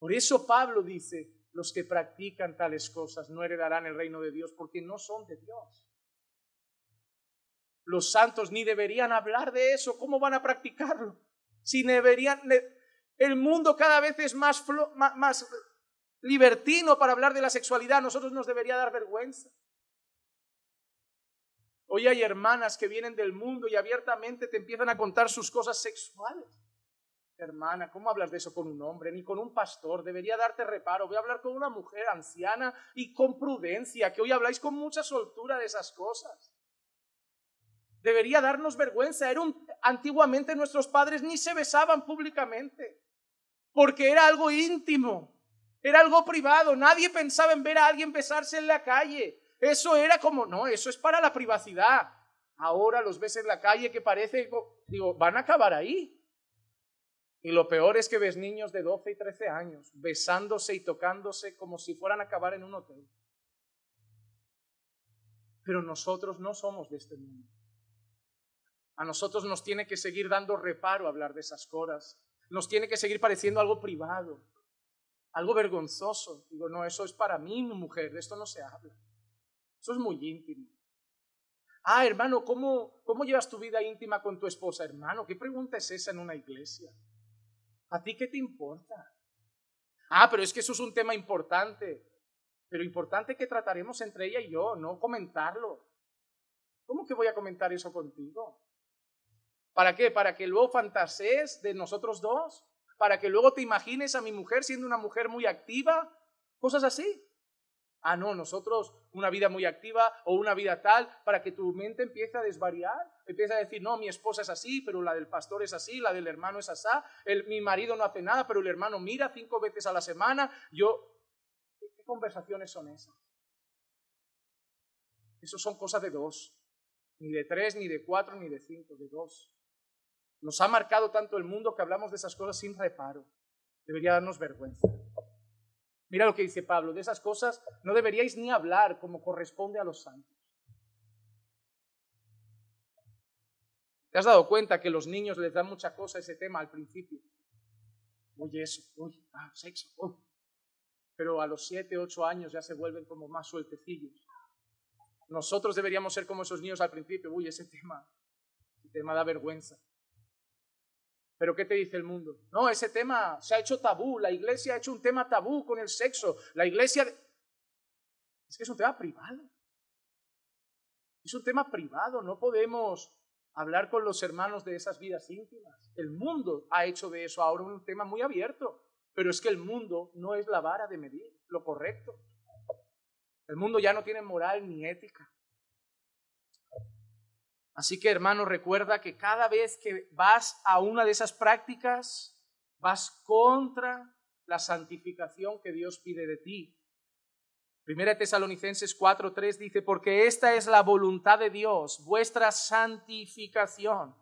Por eso Pablo dice, los que practican tales cosas no heredarán el reino de Dios porque no son de Dios. Los santos ni deberían hablar de eso, ¿cómo van a practicarlo? Si deberían... El mundo cada vez es más, libertino para hablar de la sexualidad, a nosotros nos debería dar vergüenza. Hoy hay hermanas que vienen del mundo y abiertamente te empiezan a contar sus cosas sexuales. Hermana, ¿cómo hablas de eso con un hombre, ni con un pastor? Debería darte reparo. Voy a hablar con una mujer anciana y con prudencia, que hoy habláis con mucha soltura de esas cosas. Debería darnos vergüenza. Era antiguamente nuestros padres ni se besaban públicamente, porque era algo íntimo, era algo privado. Nadie pensaba en ver a alguien besarse en la calle. Eso era como, no, eso es para la privacidad. Ahora los ves en la calle que parece, digo, van a acabar ahí. Y lo peor es que ves niños de 12 y 13 años besándose y tocándose como si fueran a acabar en un hotel. Pero nosotros no somos de este mundo. A nosotros nos tiene que seguir dando reparo hablar de esas cosas. Nos tiene que seguir pareciendo algo privado, algo vergonzoso. Digo, no, eso es para mí, mi mujer, de esto no se habla. Eso es muy íntimo. Ah, hermano, ¿cómo, ¿cómo llevas tu vida íntima con tu esposa? Hermano, ¿qué pregunta es esa en una iglesia? ¿A ti qué te importa? Ah, pero es que eso es un tema importante. Pero importante que trataremos entre ella y yo, no comentarlo. ¿Cómo que voy a comentar eso contigo? ¿Para qué? ¿Para que luego fantasees de nosotros dos? ¿Para que luego te imagines a mi mujer siendo una mujer muy activa? Cosas así. Ah, no, nosotros una vida muy activa o una vida tal para que tu mente empiece a desvariar empieza a decir, no, mi esposa es así, pero la del pastor es así, la del hermano es asá, mi marido no hace nada, pero el hermano mira cinco veces a la semana, yo... ¿Qué conversaciones son esas? Eso son cosas de dos, ni de tres, ni de cuatro, ni de cinco, de dos. Nos ha marcado tanto el mundo que hablamos de esas cosas sin reparo. Debería darnos vergüenza. Mira lo que dice Pablo, de esas cosas no deberíais ni hablar como corresponde a los santos. ¿Te has dado cuenta que los niños les dan mucha cosa ese tema al principio? Oye, eso, uy, ah, sexo, oh. Pero a los siete, ocho años ya se vuelven como más sueltecillos. Nosotros deberíamos ser como esos niños al principio. Uy, ese tema, ese tema da vergüenza. Pero ¿qué te dice el mundo? No, ese tema se ha hecho tabú, la iglesia ha hecho un tema tabú con el sexo, la iglesia... Es que es un tema privado. Es un tema privado, no podemos hablar con los hermanos de esas vidas íntimas. El mundo ha hecho de eso ahora un tema muy abierto, pero es que el mundo no es la vara de medir, lo correcto. El mundo ya no tiene moral ni ética. Así que hermano, recuerda que cada vez que vas a una de esas prácticas, vas contra la santificación que Dios pide de ti. Primera Tesalonicenses 4:3 dice, porque esta es la voluntad de Dios, vuestra santificación.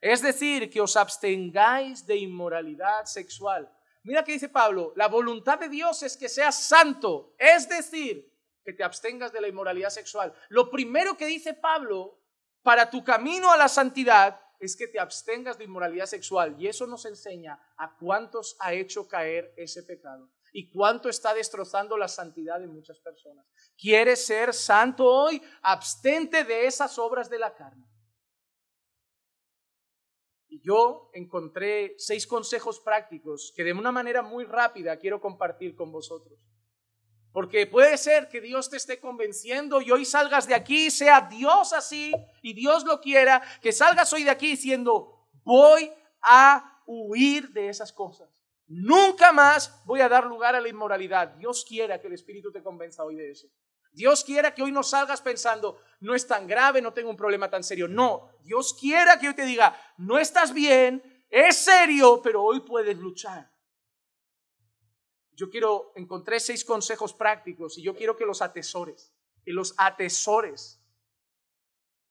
Es decir, que os abstengáis de inmoralidad sexual. Mira que dice Pablo, la voluntad de Dios es que seas santo, es decir, que te abstengas de la inmoralidad sexual. Lo primero que dice Pablo para tu camino a la santidad es que te abstengas de inmoralidad sexual. Y eso nos enseña a cuántos ha hecho caer ese pecado y cuánto está destrozando la santidad de muchas personas. ¿Quieres ser santo hoy? Abstente de esas obras de la carne. Y yo encontré seis consejos prácticos que de una manera muy rápida quiero compartir con vosotros. Porque puede ser que Dios te esté convenciendo y hoy salgas de aquí, sea Dios así y Dios lo quiera, que salgas hoy de aquí diciendo, voy a huir de esas cosas. Nunca más voy a dar lugar a la inmoralidad. Dios quiera que el Espíritu te convenza hoy de eso. Dios quiera que hoy no salgas pensando, no es tan grave, no tengo un problema tan serio. No, Dios quiera que hoy te diga, no estás bien, es serio, pero hoy puedes luchar. Yo quiero, encontré seis consejos prácticos y yo quiero que los atesores, que los atesores.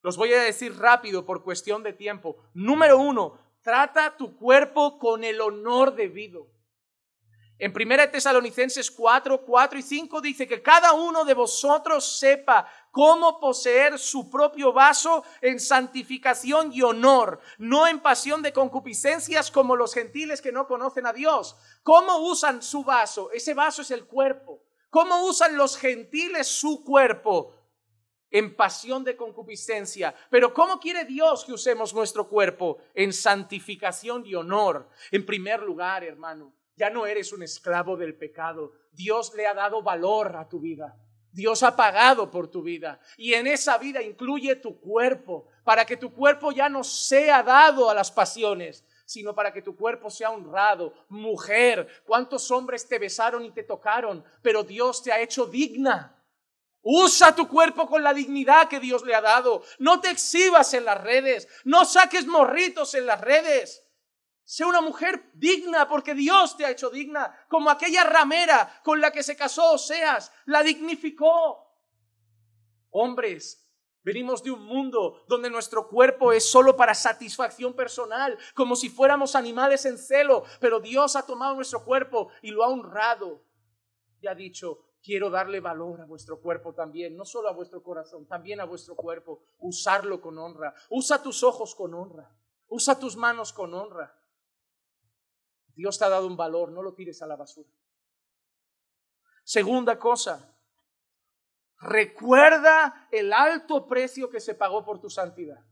Los voy a decir rápido por cuestión de tiempo. Número uno, Trata tu cuerpo con el honor debido. En 1 Tesalonicenses 4, 4 y 5 dice que cada uno de vosotros sepa cómo poseer su propio vaso en santificación y honor, no en pasión de concupiscencias como los gentiles que no conocen a Dios. ¿Cómo usan su vaso? Ese vaso es el cuerpo. ¿Cómo usan los gentiles su cuerpo? en pasión de concupiscencia. Pero ¿cómo quiere Dios que usemos nuestro cuerpo? En santificación y honor. En primer lugar, hermano, ya no eres un esclavo del pecado. Dios le ha dado valor a tu vida. Dios ha pagado por tu vida. Y en esa vida incluye tu cuerpo, para que tu cuerpo ya no sea dado a las pasiones, sino para que tu cuerpo sea honrado. Mujer, ¿cuántos hombres te besaron y te tocaron? Pero Dios te ha hecho digna. Usa tu cuerpo con la dignidad que Dios le ha dado. No te exhibas en las redes. No saques morritos en las redes. Sé una mujer digna porque Dios te ha hecho digna, como aquella ramera con la que se casó Oseas, la dignificó. Hombres, venimos de un mundo donde nuestro cuerpo es solo para satisfacción personal, como si fuéramos animales en celo, pero Dios ha tomado nuestro cuerpo y lo ha honrado y ha dicho, Quiero darle valor a vuestro cuerpo también, no solo a vuestro corazón, también a vuestro cuerpo. Usarlo con honra. Usa tus ojos con honra. Usa tus manos con honra. Dios te ha dado un valor, no lo tires a la basura. Segunda cosa, recuerda el alto precio que se pagó por tu santidad.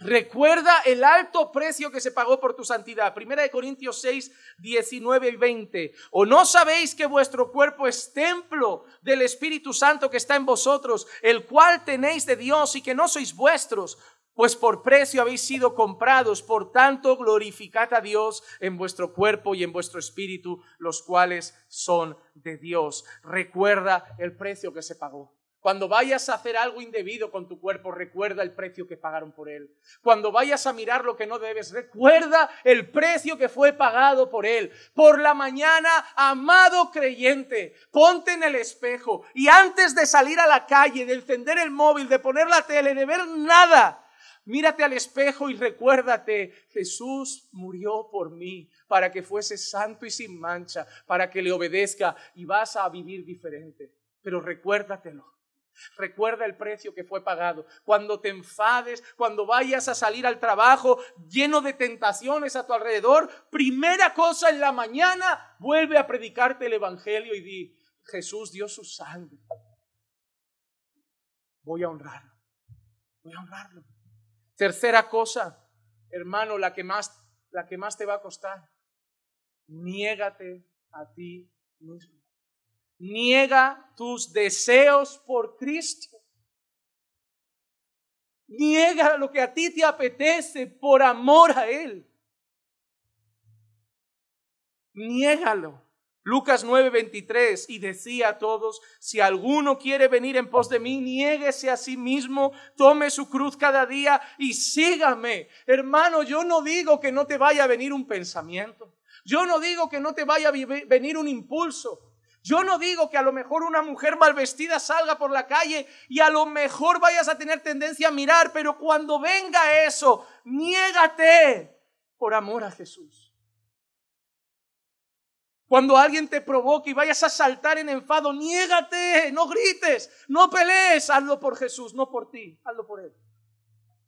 Recuerda el alto precio que se pagó por tu santidad. Primera de Corintios 6, 19 y 20. ¿O no sabéis que vuestro cuerpo es templo del Espíritu Santo que está en vosotros, el cual tenéis de Dios y que no sois vuestros? Pues por precio habéis sido comprados, por tanto glorificad a Dios en vuestro cuerpo y en vuestro espíritu, los cuales son de Dios. Recuerda el precio que se pagó. Cuando vayas a hacer algo indebido con tu cuerpo, recuerda el precio que pagaron por él. Cuando vayas a mirar lo que no debes, recuerda el precio que fue pagado por él. Por la mañana, amado creyente, ponte en el espejo y antes de salir a la calle, de encender el móvil, de poner la tele, de ver nada, mírate al espejo y recuérdate, Jesús murió por mí para que fuese santo y sin mancha, para que le obedezca y vas a vivir diferente. Pero recuérdatelo Recuerda el precio que fue pagado. Cuando te enfades, cuando vayas a salir al trabajo lleno de tentaciones a tu alrededor, primera cosa en la mañana, vuelve a predicarte el Evangelio y di, Jesús dio su sangre. Voy a honrarlo. Voy a honrarlo. Tercera cosa, hermano, la que más, la que más te va a costar. Niégate a ti mismo. Niega tus deseos por Cristo. Niega lo que a ti te apetece por amor a Él. Niégalo. Lucas 9:23 y decía a todos, si alguno quiere venir en pos de mí, niéguese a sí mismo, tome su cruz cada día y sígame. Hermano, yo no digo que no te vaya a venir un pensamiento. Yo no digo que no te vaya a venir un impulso. Yo no digo que a lo mejor una mujer mal vestida salga por la calle y a lo mejor vayas a tener tendencia a mirar, pero cuando venga eso, niégate por amor a Jesús. Cuando alguien te provoque y vayas a saltar en enfado, niégate, no grites, no pelees, hazlo por Jesús, no por ti, hazlo por Él.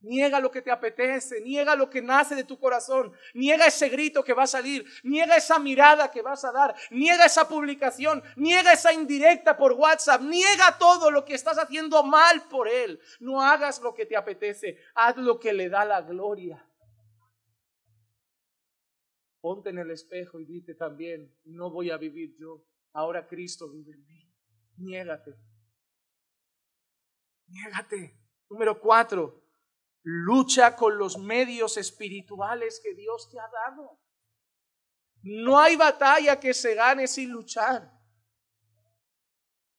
Niega lo que te apetece, niega lo que nace de tu corazón, niega ese grito que va a salir, niega esa mirada que vas a dar, niega esa publicación, niega esa indirecta por WhatsApp, niega todo lo que estás haciendo mal por él. No hagas lo que te apetece, haz lo que le da la gloria. Ponte en el espejo y dite también, no voy a vivir yo, ahora Cristo vive en mí. Niégate. Niégate. Número cuatro. Lucha con los medios espirituales que Dios te ha dado. No hay batalla que se gane sin luchar.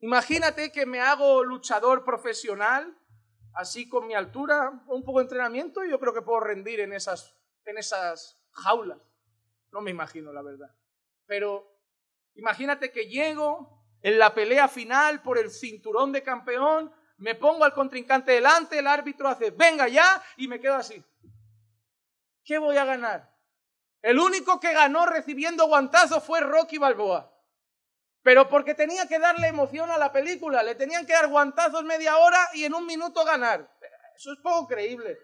Imagínate que me hago luchador profesional, así con mi altura, un poco de entrenamiento, y yo creo que puedo rendir en esas, en esas jaulas. No me imagino, la verdad. Pero imagínate que llego en la pelea final por el cinturón de campeón me pongo al contrincante delante, el árbitro hace, venga ya, y me quedo así. ¿Qué voy a ganar? El único que ganó recibiendo guantazos fue Rocky Balboa. Pero porque tenía que darle emoción a la película, le tenían que dar guantazos media hora y en un minuto ganar. Eso es poco creíble.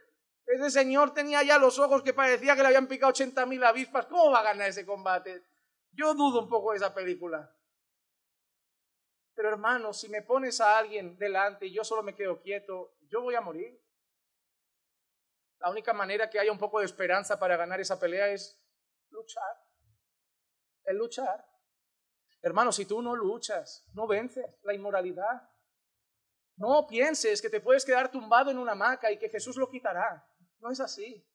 Ese señor tenía ya los ojos que parecía que le habían picado 80.000 avispas. ¿Cómo va a ganar ese combate? Yo dudo un poco de esa película. Pero hermano, si me pones a alguien delante y yo solo me quedo quieto, yo voy a morir. La única manera que haya un poco de esperanza para ganar esa pelea es luchar. Es luchar. Hermano, si tú no luchas, no vences la inmoralidad. No pienses que te puedes quedar tumbado en una hamaca y que Jesús lo quitará. No es así.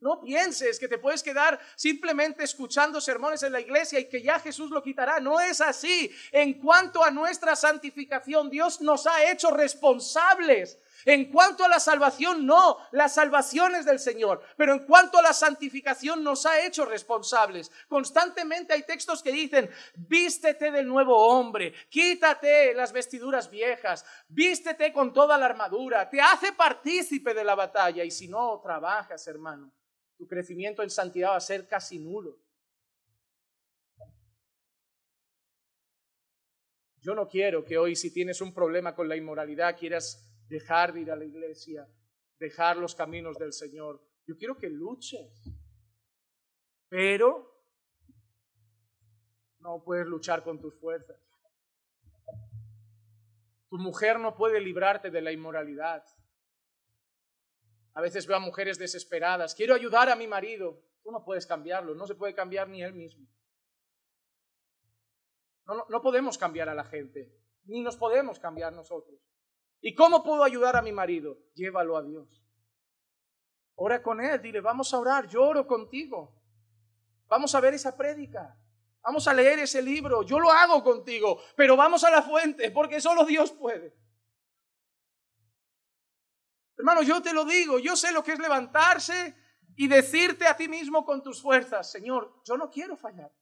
No pienses que te puedes quedar simplemente escuchando sermones en la iglesia y que ya Jesús lo quitará. No es así. En cuanto a nuestra santificación, Dios nos ha hecho responsables en cuanto a la salvación, no, la salvación es del Señor, pero en cuanto a la santificación nos ha hecho responsables. Constantemente hay textos que dicen, vístete del nuevo hombre, quítate las vestiduras viejas, vístete con toda la armadura, te hace partícipe de la batalla y si no trabajas, hermano, tu crecimiento en santidad va a ser casi nulo. Yo no quiero que hoy, si tienes un problema con la inmoralidad, quieras dejar de ir a la iglesia, dejar los caminos del Señor. Yo quiero que luches, pero no puedes luchar con tus fuerzas. Tu mujer no puede librarte de la inmoralidad. A veces veo a mujeres desesperadas. Quiero ayudar a mi marido. Tú no puedes cambiarlo, no se puede cambiar ni él mismo. No, no podemos cambiar a la gente, ni nos podemos cambiar nosotros. ¿Y cómo puedo ayudar a mi marido? Llévalo a Dios. Ora con él, dile, vamos a orar, yo oro contigo. Vamos a ver esa prédica. Vamos a leer ese libro. Yo lo hago contigo, pero vamos a la fuente, porque solo Dios puede. Hermano, yo te lo digo, yo sé lo que es levantarse y decirte a ti mismo con tus fuerzas, Señor, yo no quiero fallar.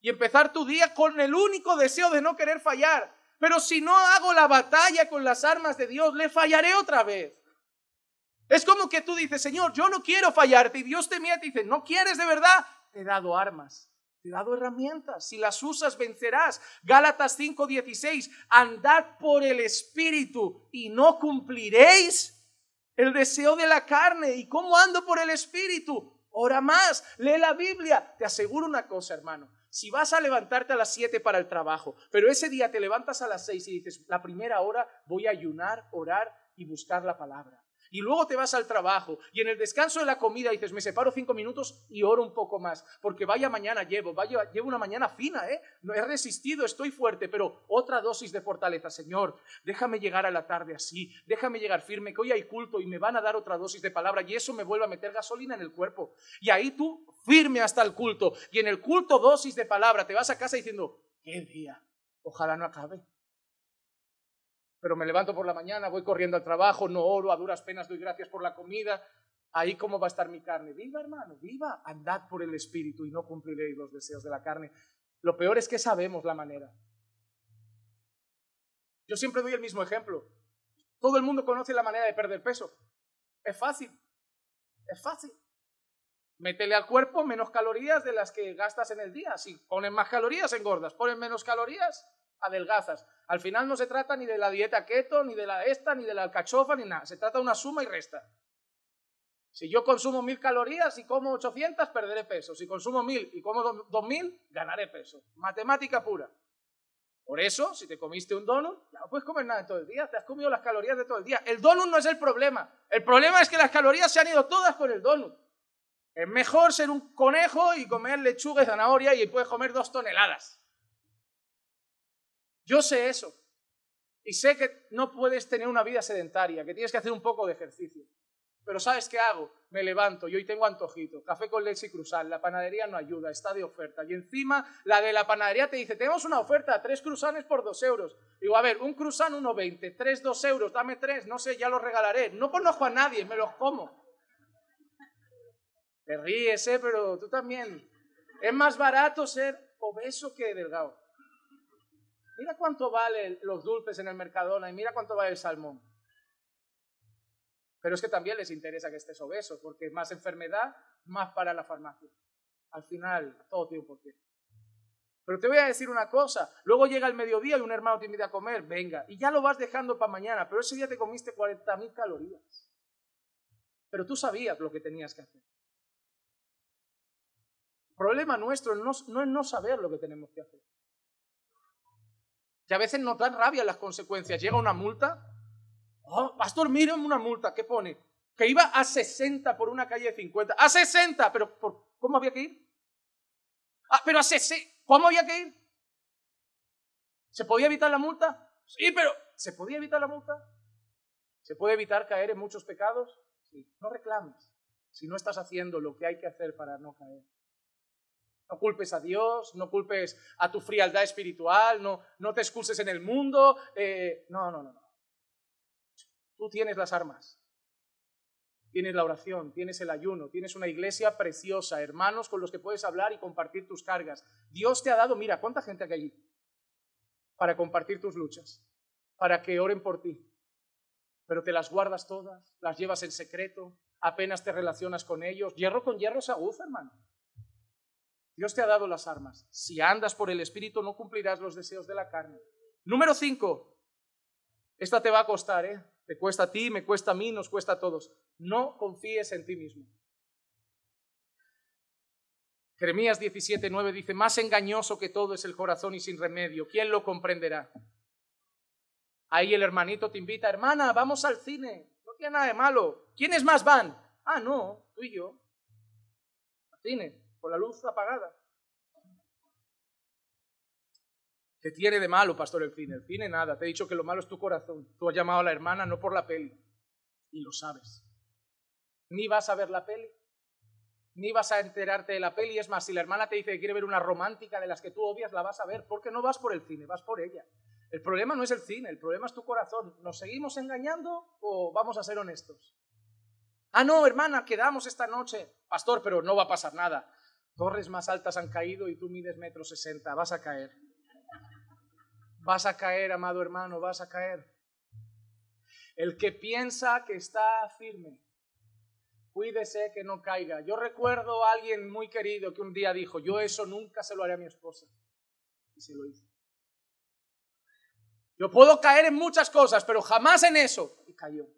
Y empezar tu día con el único deseo de no querer fallar, pero si no hago la batalla con las armas de Dios, le fallaré otra vez. Es como que tú dices, Señor, yo no quiero fallarte. Y Dios te mira y te dice, no quieres de verdad. Te he dado armas, te he dado herramientas. Si las usas, vencerás. Gálatas 5:16, andad por el Espíritu y no cumpliréis el deseo de la carne. ¿Y cómo ando por el Espíritu? Ora más, lee la Biblia. Te aseguro una cosa, hermano. Si vas a levantarte a las 7 para el trabajo, pero ese día te levantas a las 6 y dices, la primera hora voy a ayunar, orar y buscar la palabra. Y luego te vas al trabajo y en el descanso de la comida dices, me separo cinco minutos y oro un poco más, porque vaya mañana llevo, vaya, llevo una mañana fina, ¿eh? No he resistido, estoy fuerte, pero otra dosis de fortaleza, Señor, déjame llegar a la tarde así, déjame llegar firme, que hoy hay culto y me van a dar otra dosis de palabra y eso me vuelve a meter gasolina en el cuerpo. Y ahí tú firme hasta el culto y en el culto dosis de palabra, te vas a casa diciendo, qué día, ojalá no acabe pero me levanto por la mañana, voy corriendo al trabajo, no oro, a duras penas doy gracias por la comida. Ahí cómo va a estar mi carne. Viva, hermano, viva. Andad por el Espíritu y no cumpliréis los deseos de la carne. Lo peor es que sabemos la manera. Yo siempre doy el mismo ejemplo. Todo el mundo conoce la manera de perder peso. Es fácil. Es fácil. Métele al cuerpo menos calorías de las que gastas en el día. Si ponen más calorías, engordas. Ponen menos calorías, adelgazas. Al final no se trata ni de la dieta keto, ni de la esta, ni de la alcachofa, ni nada. Se trata de una suma y resta. Si yo consumo mil calorías y como 800, perderé peso. Si consumo mil y como 2000, ganaré peso. Matemática pura. Por eso, si te comiste un donut, ya no puedes comer nada todo el día. Te has comido las calorías de todo el día. El donut no es el problema. El problema es que las calorías se han ido todas con el donut. Es mejor ser un conejo y comer lechuga y zanahoria y puedes comer dos toneladas. Yo sé eso. Y sé que no puedes tener una vida sedentaria, que tienes que hacer un poco de ejercicio. Pero ¿sabes qué hago? Me levanto y hoy tengo antojito, café con leche y cruzal, la panadería no ayuda, está de oferta. Y encima la de la panadería te dice, tenemos una oferta, tres cruzanes por dos euros. Digo, a ver, un uno veinte, tres dos euros, dame tres, no sé, ya los regalaré. No conozco a nadie, me los como. Te ríes, ¿eh? Pero tú también. Es más barato ser obeso que delgado. Mira cuánto valen los dulces en el Mercadona y mira cuánto vale el salmón. Pero es que también les interesa que estés obeso, porque más enfermedad, más para la farmacia. Al final, todo tiene un porqué. Pero te voy a decir una cosa, luego llega el mediodía y un hermano te invita a comer, venga, y ya lo vas dejando para mañana, pero ese día te comiste 40.000 calorías. Pero tú sabías lo que tenías que hacer. problema nuestro no es no saber lo que tenemos que hacer ya a veces no dan rabia las consecuencias. Llega una multa. Oh, pastor, en una multa. ¿Qué pone? Que iba a 60 por una calle de 50. A 60, pero por, ¿cómo había que ir? Ah, pero a 60, ¿cómo había que ir? ¿Se podía evitar la multa? Sí, pero ¿se podía evitar la multa? ¿Se puede evitar caer en muchos pecados? Sí, no reclames si no estás haciendo lo que hay que hacer para no caer. No culpes a Dios, no culpes a tu frialdad espiritual, no, no te excuses en el mundo. Eh, no, no, no, Tú tienes las armas. Tienes la oración, tienes el ayuno, tienes una iglesia preciosa, hermanos con los que puedes hablar y compartir tus cargas. Dios te ha dado, mira, cuánta gente hay allí para compartir tus luchas, para que oren por ti. Pero te las guardas todas, las llevas en secreto, apenas te relacionas con ellos. Hierro con hierro se aguza, hermano. Dios te ha dado las armas. Si andas por el Espíritu, no cumplirás los deseos de la carne. Número cinco. Esta te va a costar, ¿eh? Te cuesta a ti, me cuesta a mí, nos cuesta a todos. No confíes en ti mismo. Jeremías 17, dice, más engañoso que todo es el corazón y sin remedio. ¿Quién lo comprenderá? Ahí el hermanito te invita, hermana, vamos al cine. No tiene nada de malo. ¿Quiénes más van? Ah, no, tú y yo. Al cine con la luz apagada. ¿Qué tiene de malo, pastor, el cine? El cine nada. Te he dicho que lo malo es tu corazón. Tú has llamado a la hermana no por la peli. Y lo sabes. Ni vas a ver la peli. Ni vas a enterarte de la peli. Es más, si la hermana te dice que quiere ver una romántica de las que tú obvias, la vas a ver. Porque no vas por el cine, vas por ella. El problema no es el cine, el problema es tu corazón. ¿Nos seguimos engañando o vamos a ser honestos? Ah, no, hermana, quedamos esta noche. Pastor, pero no va a pasar nada. Torres más altas han caído y tú mides metro sesenta, vas a caer. Vas a caer, amado hermano, vas a caer. El que piensa que está firme, cuídese que no caiga. Yo recuerdo a alguien muy querido que un día dijo, yo eso nunca se lo haré a mi esposa. Y se lo hizo. Yo puedo caer en muchas cosas, pero jamás en eso. Y cayó.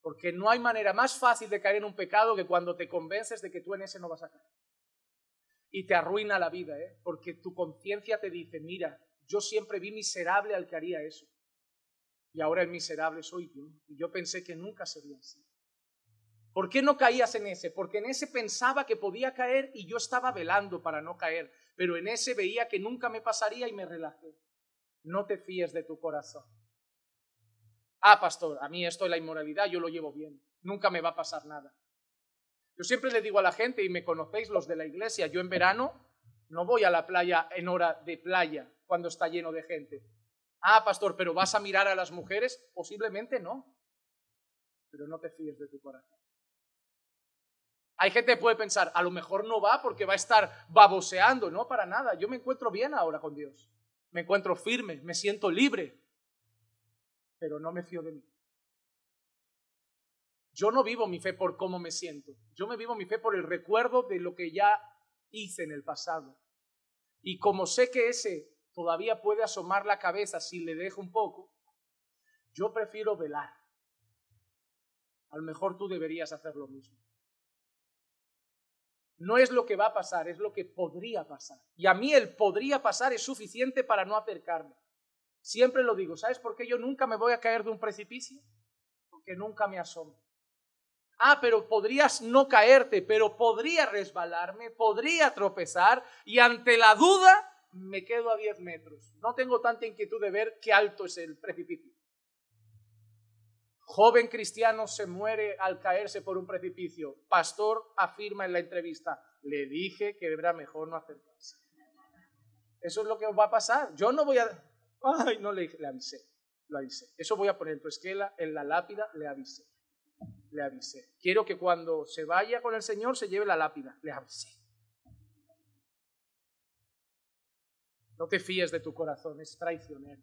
Porque no hay manera más fácil de caer en un pecado que cuando te convences de que tú en ese no vas a caer y te arruina la vida, ¿eh? porque tu conciencia te dice, mira, yo siempre vi miserable al que haría eso. Y ahora el miserable soy yo. Y yo pensé que nunca sería así. ¿Por qué no caías en ese? Porque en ese pensaba que podía caer y yo estaba velando para no caer. Pero en ese veía que nunca me pasaría y me relajé. No te fíes de tu corazón. Ah, pastor, a mí esto de la inmoralidad yo lo llevo bien. Nunca me va a pasar nada. Yo siempre le digo a la gente, y me conocéis los de la iglesia, yo en verano no voy a la playa en hora de playa cuando está lleno de gente. Ah, pastor, pero vas a mirar a las mujeres? Posiblemente no. Pero no te fíes de tu corazón. Hay gente que puede pensar, a lo mejor no va porque va a estar baboseando. No, para nada. Yo me encuentro bien ahora con Dios. Me encuentro firme, me siento libre. Pero no me fío de mí. Yo no vivo mi fe por cómo me siento. Yo me vivo mi fe por el recuerdo de lo que ya hice en el pasado. Y como sé que ese todavía puede asomar la cabeza si le dejo un poco, yo prefiero velar. A lo mejor tú deberías hacer lo mismo. No es lo que va a pasar, es lo que podría pasar. Y a mí el podría pasar es suficiente para no acercarme. Siempre lo digo, ¿sabes por qué yo nunca me voy a caer de un precipicio? Porque nunca me asomo ah, pero podrías no caerte, pero podría resbalarme, podría tropezar y ante la duda me quedo a 10 metros. No tengo tanta inquietud de ver qué alto es el precipicio. Joven cristiano se muere al caerse por un precipicio. Pastor afirma en la entrevista, le dije que era mejor no acercarse. Eso es lo que va a pasar. Yo no voy a... Ay, no le le avisé, lo avisé. Eso voy a poner en tu esquela, en la lápida, le avisé le avisé. Quiero que cuando se vaya con el Señor se lleve la lápida, le avisé. No te fíes de tu corazón, es traicionero.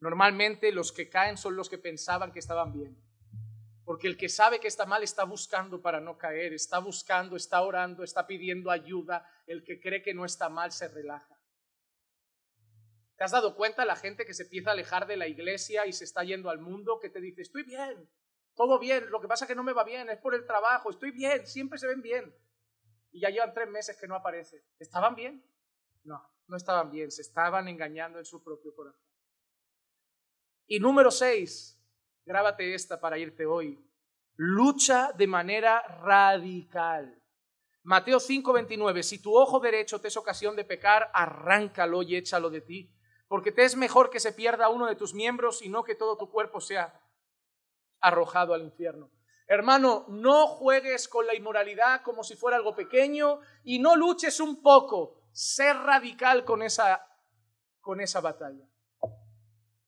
Normalmente los que caen son los que pensaban que estaban bien. Porque el que sabe que está mal está buscando para no caer, está buscando, está orando, está pidiendo ayuda. El que cree que no está mal se relaja. ¿Te has dado cuenta la gente que se empieza a alejar de la iglesia y se está yendo al mundo que te dice, estoy bien, todo bien, lo que pasa es que no me va bien, es por el trabajo, estoy bien, siempre se ven bien? Y ya llevan tres meses que no aparece. ¿Estaban bien? No, no estaban bien, se estaban engañando en su propio corazón. Y número seis, grábate esta para irte hoy. Lucha de manera radical. Mateo 5:29, si tu ojo derecho te es ocasión de pecar, arráncalo y échalo de ti porque te es mejor que se pierda uno de tus miembros y no que todo tu cuerpo sea arrojado al infierno. Hermano, no juegues con la inmoralidad como si fuera algo pequeño y no luches un poco. Sé radical con esa, con esa batalla.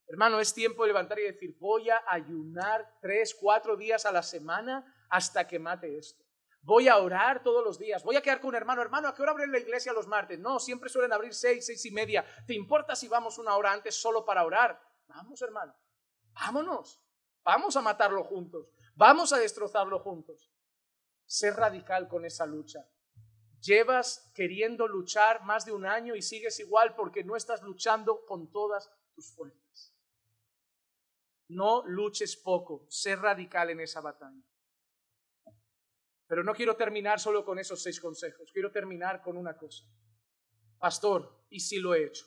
Hermano, es tiempo de levantar y decir, voy a ayunar tres, cuatro días a la semana hasta que mate esto. Voy a orar todos los días. Voy a quedar con un hermano. Hermano, ¿a qué hora abren la iglesia los martes? No, siempre suelen abrir seis, seis y media. ¿Te importa si vamos una hora antes solo para orar? Vamos, hermano. Vámonos. Vamos a matarlo juntos. Vamos a destrozarlo juntos. Sé radical con esa lucha. Llevas queriendo luchar más de un año y sigues igual porque no estás luchando con todas tus fuerzas. No luches poco. Sé radical en esa batalla. Pero no quiero terminar solo con esos seis consejos, quiero terminar con una cosa. Pastor, y si lo he hecho,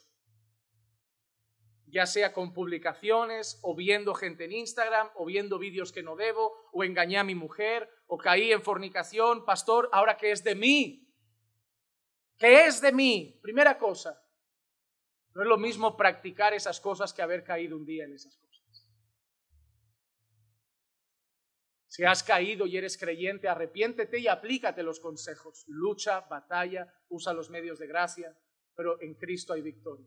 ya sea con publicaciones o viendo gente en Instagram o viendo vídeos que no debo o engañé a mi mujer o caí en fornicación, pastor, ahora que es de mí, que es de mí, primera cosa, no es lo mismo practicar esas cosas que haber caído un día en esas cosas. Si has caído y eres creyente, arrepiéntete y aplícate los consejos. Lucha, batalla, usa los medios de gracia, pero en Cristo hay victoria.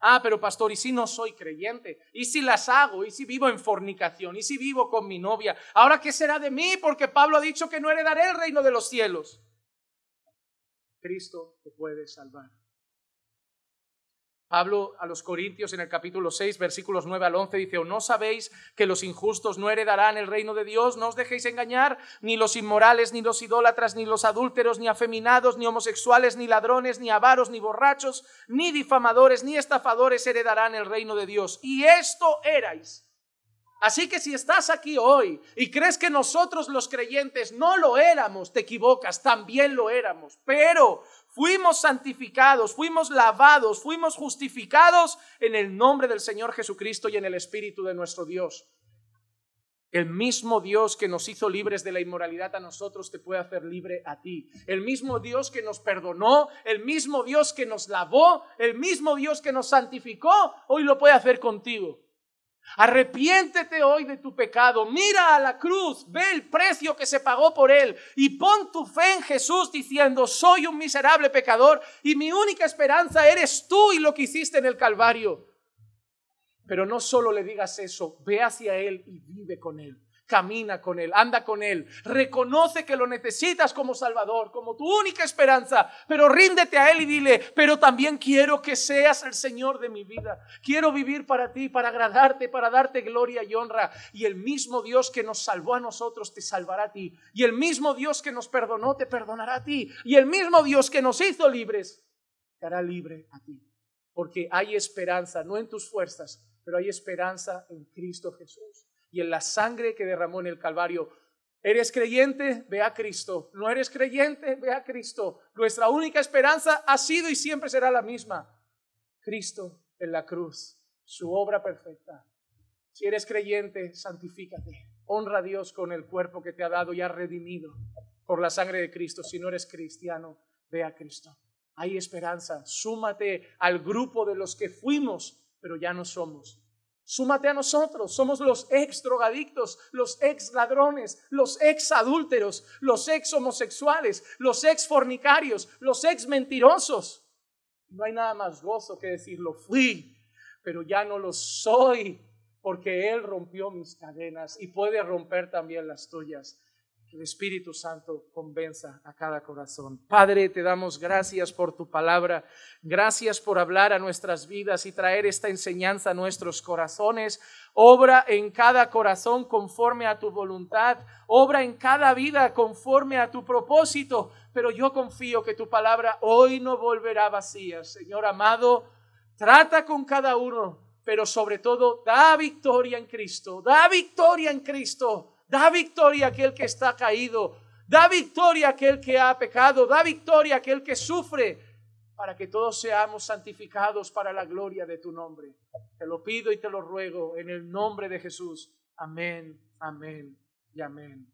Ah, pero pastor, ¿y si no soy creyente? ¿Y si las hago? ¿Y si vivo en fornicación? ¿Y si vivo con mi novia? ¿Ahora qué será de mí? Porque Pablo ha dicho que no heredaré el reino de los cielos. Cristo te puede salvar. Pablo a los Corintios en el capítulo 6, versículos 9 al 11 dice, ¿o no sabéis que los injustos no heredarán el reino de Dios? No os dejéis engañar, ni los inmorales, ni los idólatras, ni los adúlteros, ni afeminados, ni homosexuales, ni ladrones, ni avaros, ni borrachos, ni difamadores, ni estafadores heredarán el reino de Dios. Y esto erais. Así que si estás aquí hoy y crees que nosotros los creyentes no lo éramos, te equivocas, también lo éramos. Pero fuimos santificados, fuimos lavados, fuimos justificados en el nombre del Señor Jesucristo y en el Espíritu de nuestro Dios. El mismo Dios que nos hizo libres de la inmoralidad a nosotros te puede hacer libre a ti. El mismo Dios que nos perdonó, el mismo Dios que nos lavó, el mismo Dios que nos santificó, hoy lo puede hacer contigo. Arrepiéntete hoy de tu pecado, mira a la cruz, ve el precio que se pagó por él y pon tu fe en Jesús diciendo, soy un miserable pecador y mi única esperanza eres tú y lo que hiciste en el Calvario. Pero no solo le digas eso, ve hacia él y vive con él camina con Él, anda con Él, reconoce que lo necesitas como Salvador, como tu única esperanza, pero ríndete a Él y dile, pero también quiero que seas el Señor de mi vida, quiero vivir para ti, para agradarte, para darte gloria y honra. Y el mismo Dios que nos salvó a nosotros te salvará a ti, y el mismo Dios que nos perdonó te perdonará a ti, y el mismo Dios que nos hizo libres te hará libre a ti, porque hay esperanza, no en tus fuerzas, pero hay esperanza en Cristo Jesús y en la sangre que derramó en el Calvario. ¿Eres creyente? Ve a Cristo. ¿No eres creyente? Ve a Cristo. Nuestra única esperanza ha sido y siempre será la misma. Cristo en la cruz, su obra perfecta. Si eres creyente, santifícate. Honra a Dios con el cuerpo que te ha dado y ha redimido por la sangre de Cristo. Si no eres cristiano, ve a Cristo. Hay esperanza. Súmate al grupo de los que fuimos, pero ya no somos. Súmate a nosotros, somos los ex drogadictos, los ex ladrones, los ex adúlteros, los ex homosexuales, los ex fornicarios, los ex mentirosos. No hay nada más gozo que decir lo fui, pero ya no lo soy, porque Él rompió mis cadenas y puede romper también las tuyas el Espíritu Santo convenza a cada corazón. Padre, te damos gracias por tu palabra, gracias por hablar a nuestras vidas y traer esta enseñanza a nuestros corazones. Obra en cada corazón conforme a tu voluntad, obra en cada vida conforme a tu propósito, pero yo confío que tu palabra hoy no volverá vacía. Señor amado, trata con cada uno, pero sobre todo da victoria en Cristo, da victoria en Cristo Da victoria a aquel que está caído. Da victoria a aquel que ha pecado. Da victoria a aquel que sufre. Para que todos seamos santificados para la gloria de tu nombre. Te lo pido y te lo ruego en el nombre de Jesús. Amén, amén y amén.